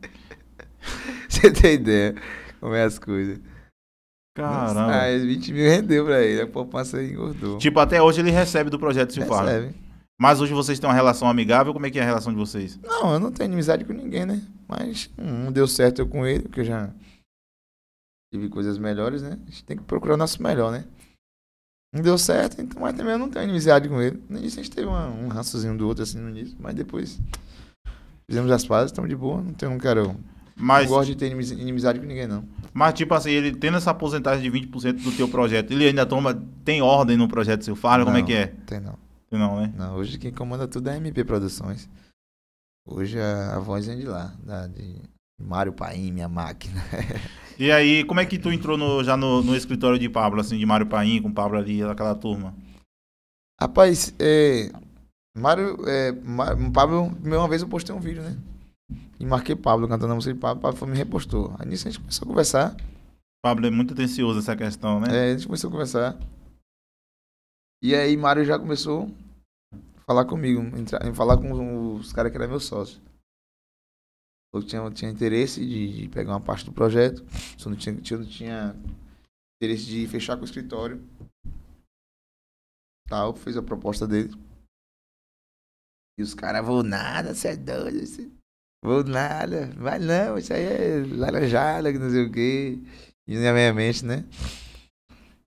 [laughs] Você tem ideia como é as coisas. Caramba. Mas 20 mil rendeu pra ele, a poupança engordou. Tipo, até hoje ele recebe do projeto Silfardo. Recebe. Mas hoje vocês têm uma relação amigável, como é que é a relação de vocês? Não, eu não tenho amizade com ninguém, né? Mas não deu certo eu com ele, porque eu já tive coisas melhores, né? A gente tem que procurar o nosso melhor, né? Não deu certo, então, mas também eu não tenho amizade com ele. No início a gente teve uma, um rançozinho do outro, assim, no início, mas depois fizemos as pazes, estamos de boa, não, tenho, um carão. Mas, não gosto de ter inimizade com ninguém, não. Mas, tipo assim, ele tendo essa porcentagem de 20% do teu projeto, ele ainda toma. Tem ordem no projeto seu fala Como é que é? Tem não. Tem não, né? Não, hoje quem comanda tudo é a MP Produções. Hoje a, a voz vem de lá, da, de Mário Paim, minha máquina. [laughs] e aí, como é que tu entrou no, já no, no, escritório de Pablo, assim, de Mário Paim, com o Pablo ali, aquela turma? Rapaz, é. Mário, é, Mário, Pablo, uma vez eu postei um vídeo, né? E marquei Pablo cantando a música de Pablo, Pablo me repostou. Aí nisso a gente começou a conversar. Pablo é muito atencioso essa questão, né? É, a gente começou a conversar. E aí Mário já começou a falar comigo, entrar, falar com os caras que eram meus sócios. Eu tinha, tinha interesse de, de, pegar uma parte do projeto, só não tinha, eu não tinha interesse de fechar com o escritório. Tal, fez a proposta dele. E os caras vão nada, você é doido. Cê... Vou nada, vai não, isso aí é laranjada, que não sei o quê. E na minha mente, né?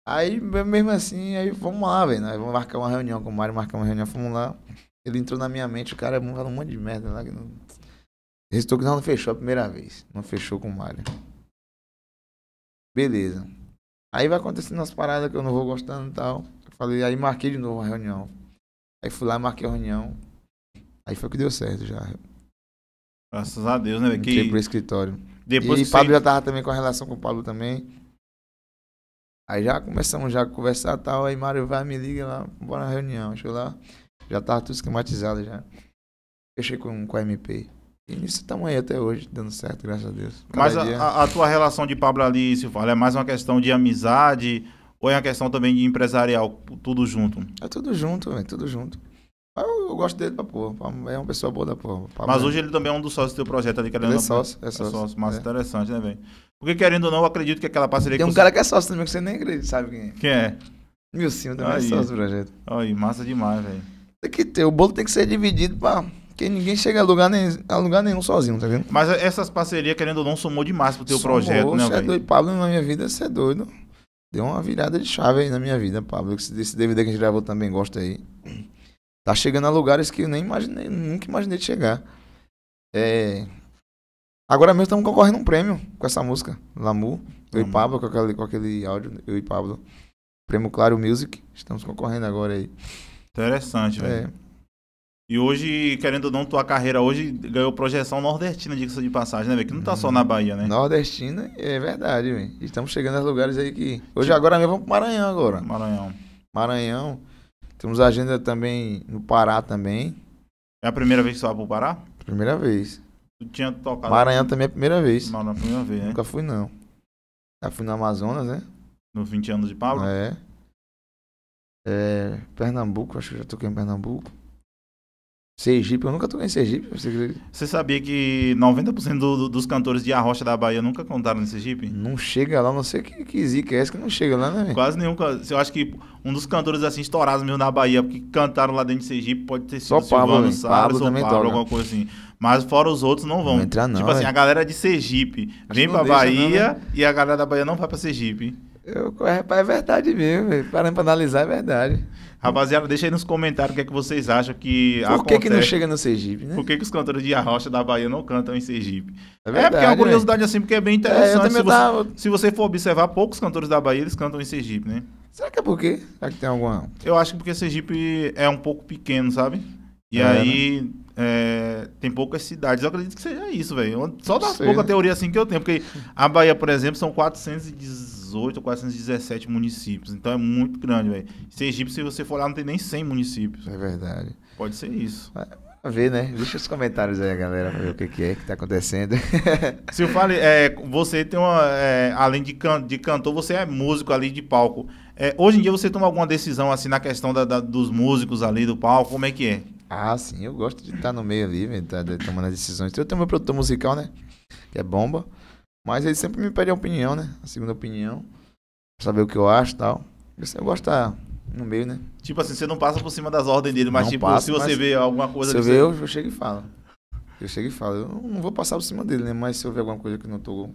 Aí, mesmo assim, aí vamos lá, velho. Nós vamos marcar uma reunião com o Mário, marcar uma reunião, fomos lá. Ele entrou na minha mente, o cara falou um monte de merda lá. Que não... Resultou que não fechou a primeira vez. Não fechou com o Mário. Beleza. Aí vai acontecendo umas paradas que eu não vou gostando e tal. Eu falei, aí marquei de novo a reunião. Aí fui lá, marquei a reunião. Aí foi que deu certo já. Graças a Deus, né, Que... pro escritório. Depois e o Pablo já tava também com a relação com o Pablo também. Aí já começamos já a conversar tal. Aí Mário vai, me liga lá, bora na reunião. Chegou lá, já tava tudo esquematizado já. Fechei com, com a MP. E nisso estamos aí até hoje, dando certo, graças a Deus. Cada Mas a, a, tua relação de Pablo ali, se fala é mais uma questão de amizade ou é uma questão também de empresarial? Tudo junto? É tudo junto, é tudo junto eu, eu gosto dele pra porra. É uma pessoa boa da porra. Mas hoje ele também é um dos sócios do teu projeto ali, tá querendo Ele é sócio, é sócio. É sócio. Mas é. interessante, né, velho? Porque querendo ou não, eu acredito que aquela parceria Tem um cara que é sócio também, que você nem acredita, sabe quem é? Quem é? Milcinho também é aí. é sócio do projeto. Aí, massa demais, velho. Tem que ter, o bolo tem que ser dividido pra. Porque ninguém chega a lugar, nem, a lugar nenhum sozinho, tá vendo? Mas essas parcerias, querendo ou não, somou demais pro teu somou, projeto, né, é velho? é doido. Pablo, na minha vida, você é doido. Deu uma virada de chave aí na minha vida, Pablo. Esse DVD que a gente gravou também, gosta aí. Tá chegando a lugares que eu nem imaginei, nunca imaginei de chegar. É... Agora mesmo estamos concorrendo um prêmio com essa música, Lamu, eu hum. e Pablo, com aquele, com aquele áudio, eu e Pablo. Prêmio Claro Music, estamos concorrendo agora aí. Interessante, velho. É. E hoje, querendo ou não, tua carreira hoje ganhou projeção nordestina, diga-se de passagem, né, velho? Que não tá hum. só na uhum. Bahia, né? Nordestina, é verdade, velho. Estamos chegando a lugares aí que... Hoje, agora mesmo, vamos pro Maranhão agora. Maranhão. Maranhão. Temos agenda também no Pará também. É a primeira vez que você vai pro Pará? Primeira vez. Tu tinha tocado. Maranhão aqui? também é a primeira vez. Não, não é a primeira vez, né? Nunca fui, não. Já fui no Amazonas, né? No 20 anos de Pablo? É. é. Pernambuco, acho que já toquei em Pernambuco. Sergipe, eu nunca toquei em Sergipe. Você, você sabia que 90% do, do, dos cantores de Arrocha da Bahia nunca cantaram em Sergipe? Não chega lá, não sei que, que zica é essa que não chega lá, né? Véio? Quase nenhum. Eu acho que um dos cantores assim estourados mesmo na Bahia, porque cantaram lá dentro de Sergipe, pode ter sido Só Silvano o Salles Pablo, ou também Pablo, alguma coisa assim. Mas fora os outros não vão. Não entrar não, Tipo assim, véio. a galera é de Sergipe acho vem pra Bahia não, né? e a galera da Bahia não vai pra Sergipe. Eu, é, é verdade mesmo, véio. parando pra analisar é verdade. Rapaziada, deixa aí nos comentários o que é que vocês acham que Por que, Por que não chega no Sergipe, né? Por que, que os cantores de Arrocha da Bahia não cantam em Sergipe? É, verdade, é porque é uma né? curiosidade né? assim, porque é bem é, interessante. É, se, tava... você, se, você, for observar, poucos cantores da Bahia eles cantam em Sergipe, né? Será que é por quê? Será que tem alguma... Eu acho que porque Sergipe é um pouco pequeno, sabe? E é, né? aí... Né? É, tem poucas cidades. Eu acredito que seja isso, velho. Só das poucas né? teorias assim que eu tenho. Porque a Bahia, por exemplo, são 410 418 ou 417 municípios. Então é muito grande, velho. Sergipe, se você for lá, não tem nem 100 municípios. É verdade. Pode ser isso. É ver, né? Deixa os comentários aí, galera, pra ver o que, que é que tá acontecendo. [laughs] Se eu fale, é, você tem uma. É, além de, can, de cantor, você é músico ali de palco. É, hoje em dia você toma alguma decisão assim na questão da, da, dos músicos ali do palco? Como é que é? Ah, sim, eu gosto de estar tá no meio ali, tá, tomando as decisões. Eu tenho meu produtor musical, né? Que é bomba. Mas ele sempre me pede a opinião, né? A segunda opinião. Pra saber o que eu acho e tal. Eu sempre gosto de estar no meio, né? Tipo assim, você não passa por cima das ordens dele, mas não tipo, passo, se você vê alguma coisa... Se eu ver, você... eu chego e falo. Eu chego e falo. Eu não vou passar por cima dele, né? Mas se eu ver alguma coisa que não tô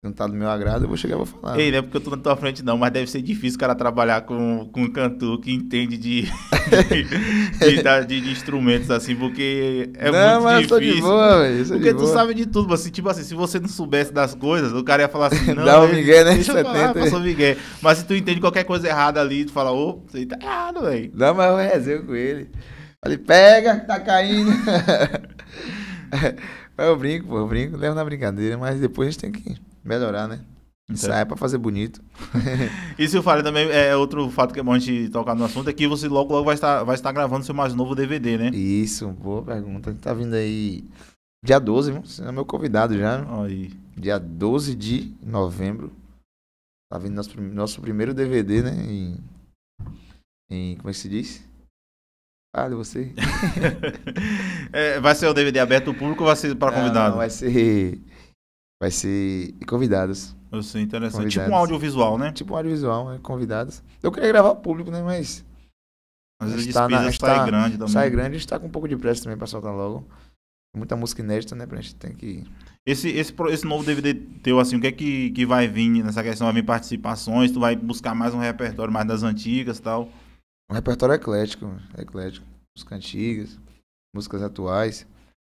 não tá do meu agrado, eu vou chegar e vou falar. Ei, né? não é porque eu tô na tua frente, não, mas deve ser difícil o cara trabalhar com, com um cantor que entende de, [laughs] de, de, de, de instrumentos, assim, porque é não, muito mas difícil. De boa, véio, porque de tu boa. sabe de tudo, assim, tipo assim, se você não soubesse das coisas, o cara ia falar assim, [laughs] não. Dá o Miguel, né? Deixa 70, eu falar, Miguel. Mas se tu entende qualquer coisa errada ali, tu fala, ô, você tá errado, velho. Não, mas eu resenho com ele. Falei, pega, tá caindo. [laughs] É, eu brinco, pô, eu brinco, levo na brincadeira, mas depois a gente tem que melhorar, né? isso é. é pra fazer bonito. Isso [laughs] eu falei também, é outro fato que é bom a gente tocar no assunto, é que você logo logo vai estar, vai estar gravando seu mais novo DVD, né? Isso, boa pergunta. Tá vindo aí dia 12, Você é meu convidado já. Né? Aí. Dia 12 de novembro. Tá vindo nosso, nosso primeiro DVD, né? Em, em como é que se diz? Fale você. [laughs] é, vai ser o DVD aberto ao público ou vai ser para convidado? Não, vai ser Vai ser convidados. Eu sei, interessante. Convidados. Tipo um audiovisual, né? Tipo um audiovisual, né? convidados. Eu queria gravar público, né? Mas. Mas a tá despesa na, sai tá grande também. Sai grande, a gente tá com um pouco de pressa também pra soltar logo. Muita música inédita, né? Pra gente tem que. Esse, esse, esse novo DVD teu, assim, o que é que, que vai vir nessa questão? Vai vir participações? Tu vai buscar mais um repertório mais das antigas e tal? Um repertório eclético, eclético. Músicas antigas, músicas atuais.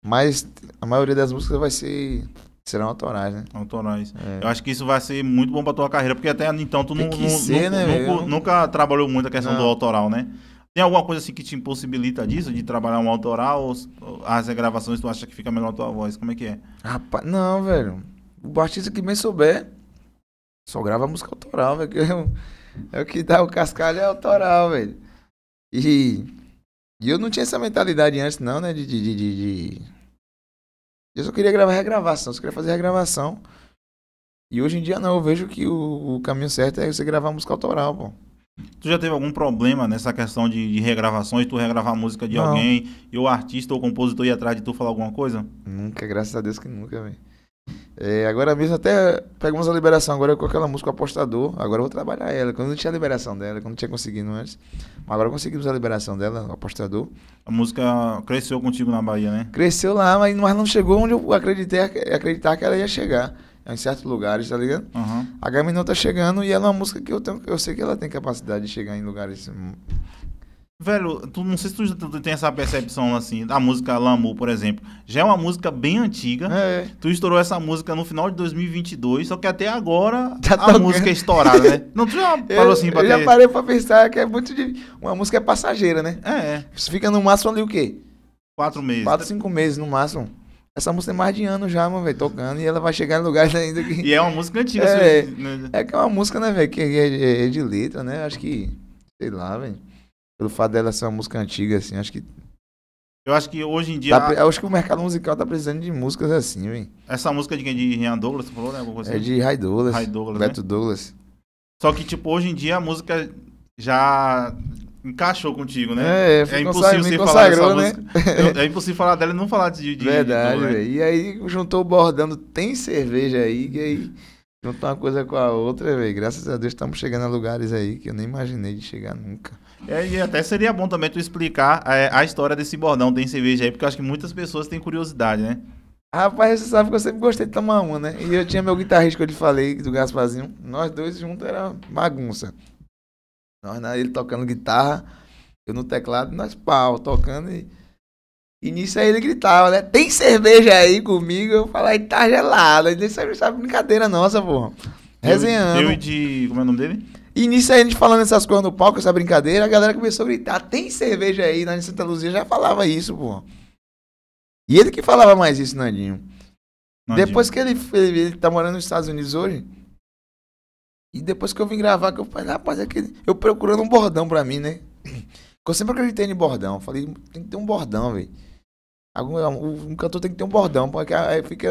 Mas a maioria das músicas vai ser serão autorais, né? Autorais. É. Eu acho que isso vai ser muito bom para tua carreira, porque até então tu não, ser, não, né, nunca, nunca, trabalhou muito a questão não. do autoral, né? Tem alguma coisa assim que te impossibilita disso, de trabalhar um autoral? Ou as gravações tu acha que fica melhor a tua voz? Como é que é? Rapaz, não, velho. O artista que bem souber, só grava música autoral, velho. É o que dá o cascalho é autoral, velho. E, e eu não tinha essa mentalidade antes, não, né? de, de, de, de eu só queria gravar regravação, só queria fazer regravação. E hoje em dia não, eu vejo que o, o caminho certo é você gravar música autoral, pô. Tu já teve algum problema nessa questão de, de regravações, tu regravar música de não. alguém e o artista ou compositor ir atrás de tu falar alguma coisa? Nunca, graças a Deus que nunca, velho. É, agora mesmo até pegamos a liberação agora com aquela música Apostador. Agora eu vou trabalhar ela. Quando não tinha a liberação dela, quando não tinha conseguido antes. Mas agora conseguimos a liberação dela, Apostador. A música cresceu contigo na Bahia, né? Cresceu lá, mas, mas não chegou onde eu acreditei, acreditar que ela ia chegar. Em certos lugares, tá ligado? Uhum. A Gaminão tá chegando e ela é uma música que eu, tenho, eu sei que ela tem capacidade de chegar em lugares Velho, tu, não sei se tu, tu, tem essa percepção assim, da música Lamu por exemplo. Já é uma música bem antiga. É. é. Tu estourou essa música no final de 2022, só que até agora tá [laughs] a música é estourada, né? Não, tu já [laughs] parou assim pra Eu ter... já parei pra pensar que é muito de. Uma música é passageira, né? É. é. fica no máximo ali o quê? Quatro meses. Quatro, cinco meses no máximo. Essa música tem é mais de ano já, mano, velho, tocando. E ela vai chegar em lugares ainda que. [laughs] E é uma música antiga, é, assim, né? É que é uma música, né, velho, que é de, é de letra, né? Acho que. Sei lá, velho pelo fato dela ser uma música antiga, assim, acho que. Eu acho que hoje em dia. Tá, eu acho que o mercado musical tá precisando de músicas assim, vem. Essa música de quem? De Rian Douglas, você falou, né? É assim? de Ray Douglas. Ray Douglas. Beto né? Douglas. Só que, tipo, hoje em dia a música já encaixou contigo, né? É, é impossível você falar dessa né? música. É, é impossível falar dela e não falar de, de Verdade, né? velho. E aí juntou o bordando, tem cerveja aí, que aí juntou uma coisa com a outra, velho. Graças a Deus estamos chegando a lugares aí que eu nem imaginei de chegar nunca. É, e até seria bom também tu explicar é, a história desse bordão tem cerveja aí, porque eu acho que muitas pessoas têm curiosidade, né? Rapaz, você sabe que eu sempre gostei de tomar uma, né? E eu tinha meu guitarrista que eu lhe falei, do Gasparzinho. Nós dois juntos era bagunça. Nós, né, ele tocando guitarra, eu no teclado, nós pau, tocando. E, e nisso aí ele gritava, né? Tem cerveja aí comigo? Eu falei, tá gelada. Ele disse, sabe brincadeira nossa, porra. Resenhando. Eu, eu de. Como é o nome dele? E nisso a gente falando essas coisas no palco, essa brincadeira, a galera começou a gritar: tem cerveja aí, na Santa Luzia já falava isso, pô. E ele que falava mais isso, Nandinho. Nandinho. Depois que ele, ele, ele tá morando nos Estados Unidos hoje. E depois que eu vim gravar, que eu falei, rapaz, é que eu procurando um bordão pra mim, né? Porque eu sempre acreditei em bordão. Falei, tem que ter um bordão, velho. Um cantor tem que ter um bordão, porque aí fica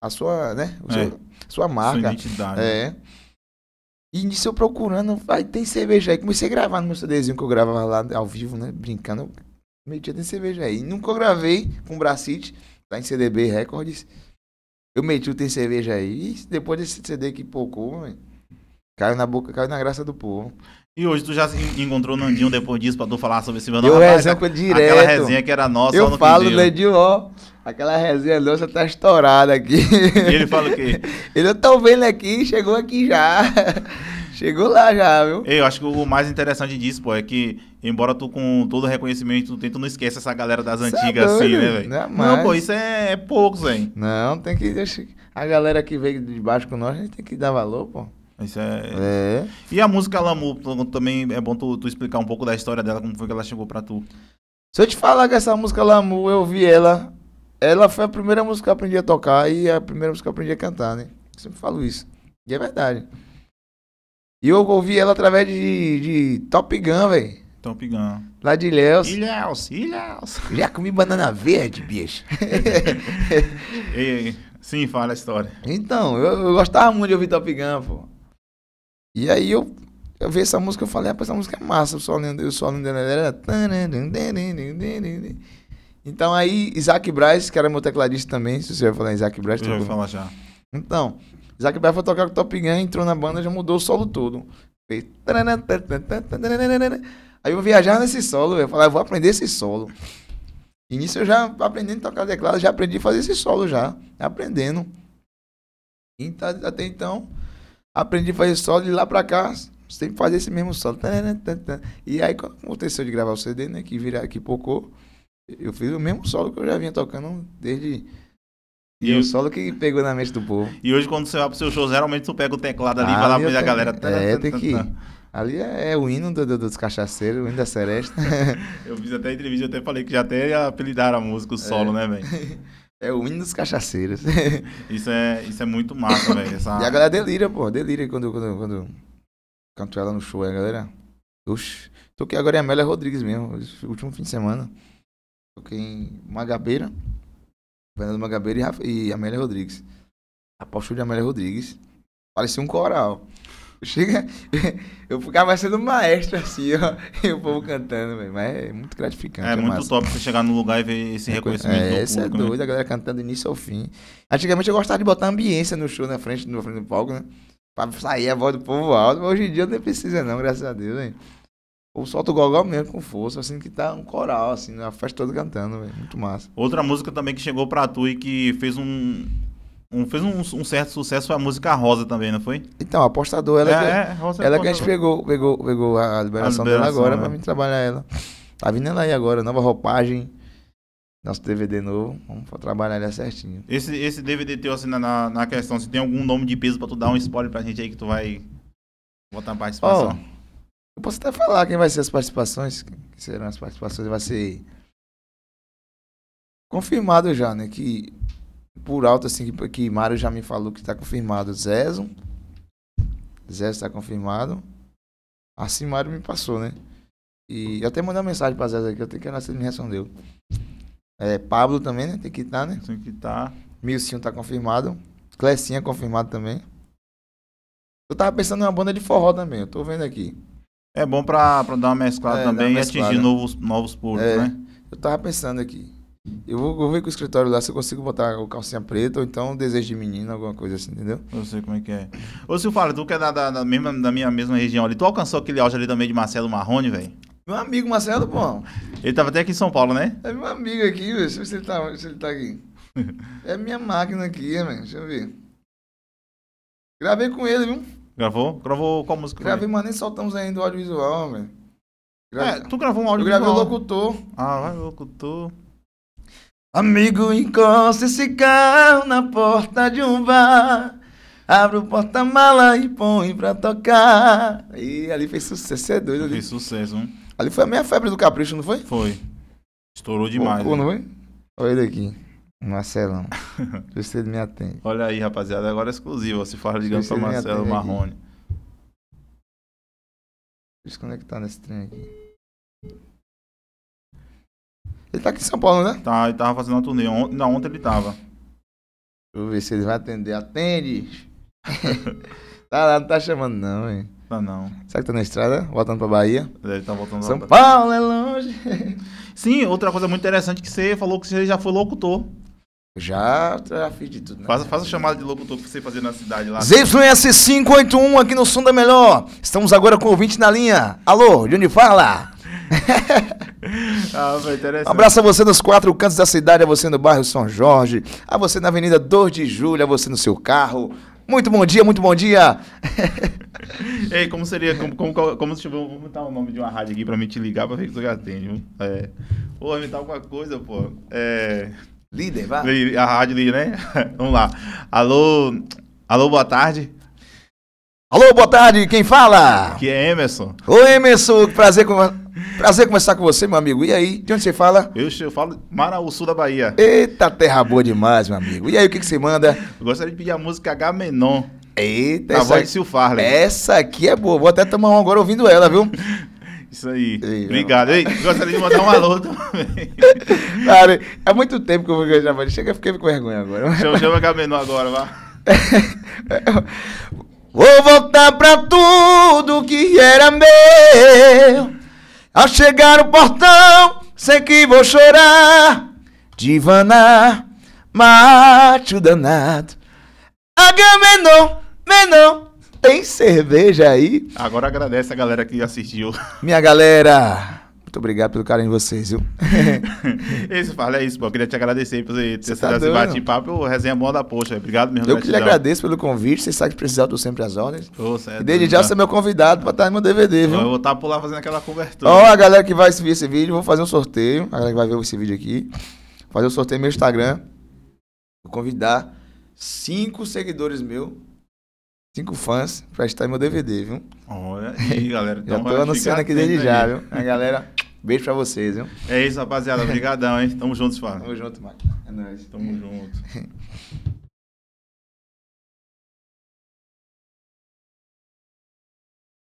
a sua, né? Sua, é, sua marca. Sua identidade. É. E nisso eu procurando, aí tem cerveja aí. Comecei a gravar no meu CDzinho que eu gravava lá ao vivo, né? Brincando. Metia tem cerveja aí. E nunca eu gravei com o Bracite, lá em CDB Records. Eu meti o Tem Cerveja aí. E depois desse CD que pocou, caiu na boca, caiu na graça do povo. E hoje tu já encontrou o Nandinho depois disso pra tu falar sobre esse meu nome. Eu Rapaz, exemplo aquela, direto. Aquela resenha que era nossa. Eu falo, Nandinho, ó. Aquela resenha nossa tá estourada aqui. E ele fala o quê? [laughs] Ele, eu tô vendo aqui, chegou aqui já. [laughs] Chegou lá já, viu? Eu acho que o mais interessante disso, pô, é que, embora tu com todo o reconhecimento, tu tenta não esquece essa galera das é antigas assim, né, velho? Não, não, pô, isso é, é poucos, hein? Não, tem que. A galera que veio de baixo com nós, a gente tem que dar valor, pô. Isso é... é. E a música Lamu, também é bom tu, tu, explicar um pouco da história dela, como foi que ela chegou pra tu. Se eu te falar que essa música Lamu, eu vi ela. Ela foi a primeira música que eu aprendi a tocar e a primeira música que eu aprendi a cantar, né? Eu sempre falo isso. E é verdade. E eu ouvi ela através de, de Top Gun, velho. Top Gun. Lá de Ilhéus. Ilhéus, Ilhéus. [laughs] Já comi banana verde, bicho. [laughs] E sim, fala a história. Então, eu, eu, gostava muito de ouvir Top Gun, pô. E aí eu, eu vi essa música e falei, rapaz, essa música é massa, o solinho, o solinho dela era... Então aí, Isaac Braz, que era meu tecladista também, se você vai falar Isaac Braz... Eu vou falar já. Então, Isaac Braz foi tocar com o Top Gun, entrou na banda, já mudou o solo todo. Fez... Aí eu viajava nesse solo, eu falava, ah, vou aprender esse solo. E nisso eu já aprendendo a tocar teclado, já aprendi a fazer esse solo já, aprendendo. e então, até então... Aprendi a fazer solo de lá pra cá, sempre fazer esse mesmo solo. E aí quando aconteceu de gravar o CD, né? Que virar que pouco eu fiz o mesmo solo que eu já vinha tocando desde. E, e o solo que pegou na mente do povo. E hoje, quando você vai pro seu show, geralmente tu pega o teclado ali e vai lá ah, pra a galera. É, tem que. Ali é, é, o hino do, do, dos cachaceiros, o hino da seresta. [laughs] eu fiz até entrevista, eu até falei que já até apelidaram a música, o solo, é. né, velho? [laughs] É o hino dos cachaceiros. [laughs] isso, é, isso é muito massa, [laughs] velho. Essa... E a galera delira, pô. Delira quando, quando, quando canto ela no show, a é, galera. Oxi. Toquei agora em Amélia Rodrigues mesmo, último fim de semana. Toquei em Magabeira, Fernando Magabeira e, Amélia Rodrigues. Após o show de Amélia Rodrigues, parecia um coral. Chega, [laughs] eu ficava sendo maestro assim, ó, [laughs] e o povo cantando, véio, mas é muito gratificante. É, é muito massa. top você chegar num lugar e ver esse é reconhecimento. É, esse é né? doido, né? a galera cantando início ao fim. Antigamente eu gostava de botar ambiência no show na frente, na frente do palco, né? Pra sair a voz do povo alto, mas hoje em dia nem precisa, não, graças a Deus, velho. Ou solta o gogó mesmo com força, assim, que tá um coral, assim, a festa toda cantando, velho. Muito massa. Outra música também que chegou pra tu e que fez um, um, fez um, um, certo sucesso a música Rosa também, não foi? Então, apostador, ela, é, que, é, Rosa é ela é que a gente pegou, pegou, pegou a liberação, a liberação dela agora é. pra mim trabalhar ela. Tá vindo ela aí agora, nova roupagem. Nosso DVD novo, vamos trabalhar ele certinho. Esse, esse DVD teu, assim, na, na questão, se tem algum nome de peso pra tu dar um spoiler pra gente aí que tu vai botar a participação? Oh, eu posso até falar quem vai ser as participações, que serão as participações, vai ser confirmado já, né, que por alto, assim, que, que Mário já me falou que está confirmado. Zezo. Zezo está confirmado. Assim Mário me passou, né? E eu até mandei uma mensagem pra Zezo aqui, eu tenho que ela se me respondeu. É, Pablo também, né? Tem que estar, tá, né? Tem que estar. Tá. Milcinho tá confirmado. Clecinha confirmado também. Eu tava pensando em uma banda de forró também, eu tô vendo aqui. É bom pra, pra dar uma mesclada é, também uma mesclada. e atingir novos, novos públicos, é, né? Eu tava pensando aqui. Eu vou, vou ver com o escritório lá se eu consigo botar o calcinha preta ou então desejo de menina, alguma coisa assim, entendeu? Eu sei como é que é. Ô, Silfaro, tu que é da, da, da, mesma, da minha mesma região ali, tu alcançou aquele auge ali também de Marcelo Marrone, velho? Meu amigo Marcelo, pô. Ele tava até aqui em São Paulo, né? É meu amigo aqui, deixa eu ver se ele tá, se ele tá aqui. [laughs] é minha máquina aqui, velho, deixa eu ver. Gravei com ele, viu? Gravou? Gravou qual música? Gravei, mas nem soltamos ainda o audiovisual, velho. É, tu gravou um audiovisual? Eu gravei o locutor. Ah, vai, locutor. Amigo, encosta esse carro na porta de um bar. Abre o porta-mala e põe pra tocar. E ali fez sucesso, você é doido ali. Fez sucesso, hein? Ali foi a meia febre do capricho, não foi? Foi. Estourou demais. Pô, né? não foi? Olha ele aqui. Marcelão. [laughs] Você me atende. Olha aí, rapaziada. Agora é exclusivo. Se fala ligando pra Marcelo Marrone. Deixa eu desconectar nesse trem aqui. Ele tá aqui em São Paulo, né? Tá, ele tava fazendo uma turnê. na não, ontem ele tava. Deixa eu ver se ele vai atender. Atende! [laughs] tá lá, não tá chamando, não, hein? Tá não. Será que tá na estrada? Voltando pra Bahia? É, ele tá voltando São pra... Paulo é longe. [laughs] Sim, outra coisa muito interessante que você falou que você já foi locutor. Já, já fiz de tudo, né? Faça, faça a chamada de locutor que você fazia na cidade lá. ZYS581 aqui no Som da Melhor. Estamos agora com o ouvinte na linha. Alô, de onde fala? [laughs] [laughs] ah, foi interessante. Abraço a você nos quatro cantos da cidade, a você no bairro São Jorge, a você na Avenida 2 de Julho, a você no seu carro. Muito bom dia, muito bom dia. [laughs] Ei, como seria, como, como, como vou botar o nome de uma rádio aqui pra me te ligar pra ver que tu já tem, é. inventar alguma coisa, pô. É... Líder, vai. A rádio líder, né? [laughs] Vamos lá. Alô, alô, boa tarde. Alô, boa tarde, quem fala? Aqui é Emerson. Ô Emerson, prazer, começar prazer conversar com você, meu amigo. E aí, de onde você fala? Eu, eu falo Maraú, sul da Bahia. Eita, terra boa demais, meu amigo. E aí, o que, que você manda? Eu gostaria de pedir a música H Menon. Eita, a voz de Silfarley. Essa aqui é boa, vou até tomar um agora ouvindo ela, viu? [laughs] Isso aí. Ei, Obrigado. Ei, gostaria de mandar um alô também. [laughs] Cara, é muito tempo que eu vou mas Chega, fiquei com vergonha agora. Chama, chama a H Menon agora, vá. [laughs] Vou voltar pra tudo que era meu. Ao chegar no portão, sei que vou chorar. Divanar, macho danado. Agamenon, menon, tem cerveja aí? Agora agradece a galera que assistiu. Minha galera, muito obrigado pelo carinho de vocês, viu? [laughs] isso, fala, é isso, pô. Eu queria te agradecer por você ter tá esse bate-papo, resenha boa da poxa. Obrigado mesmo. Eu que lhe agradeço pelo convite. Você sabe que precisar, eu tô sempre às ordens. Ô, certo, é e desde já, né? você é meu convidado pra estar no meu DVD, então, viu? Eu vou estar tá por lá fazendo aquela cobertura. Ó, a galera que vai ver esse vídeo, vou fazer um sorteio. A galera que vai ver esse vídeo aqui. Vou fazer um sorteio no meu Instagram. Vou convidar cinco seguidores meus Cinco fãs, prestar meu DVD, viu? Olha aí, galera. [laughs] Então já tô anunciando aqui desde já, viu? A galera, beijo pra vocês, viu? É isso, rapaziada. Obrigadão, hein? Tamo juntos, Fábio. Tamo junto, Mike. É nóis. Tamo junto. [laughs]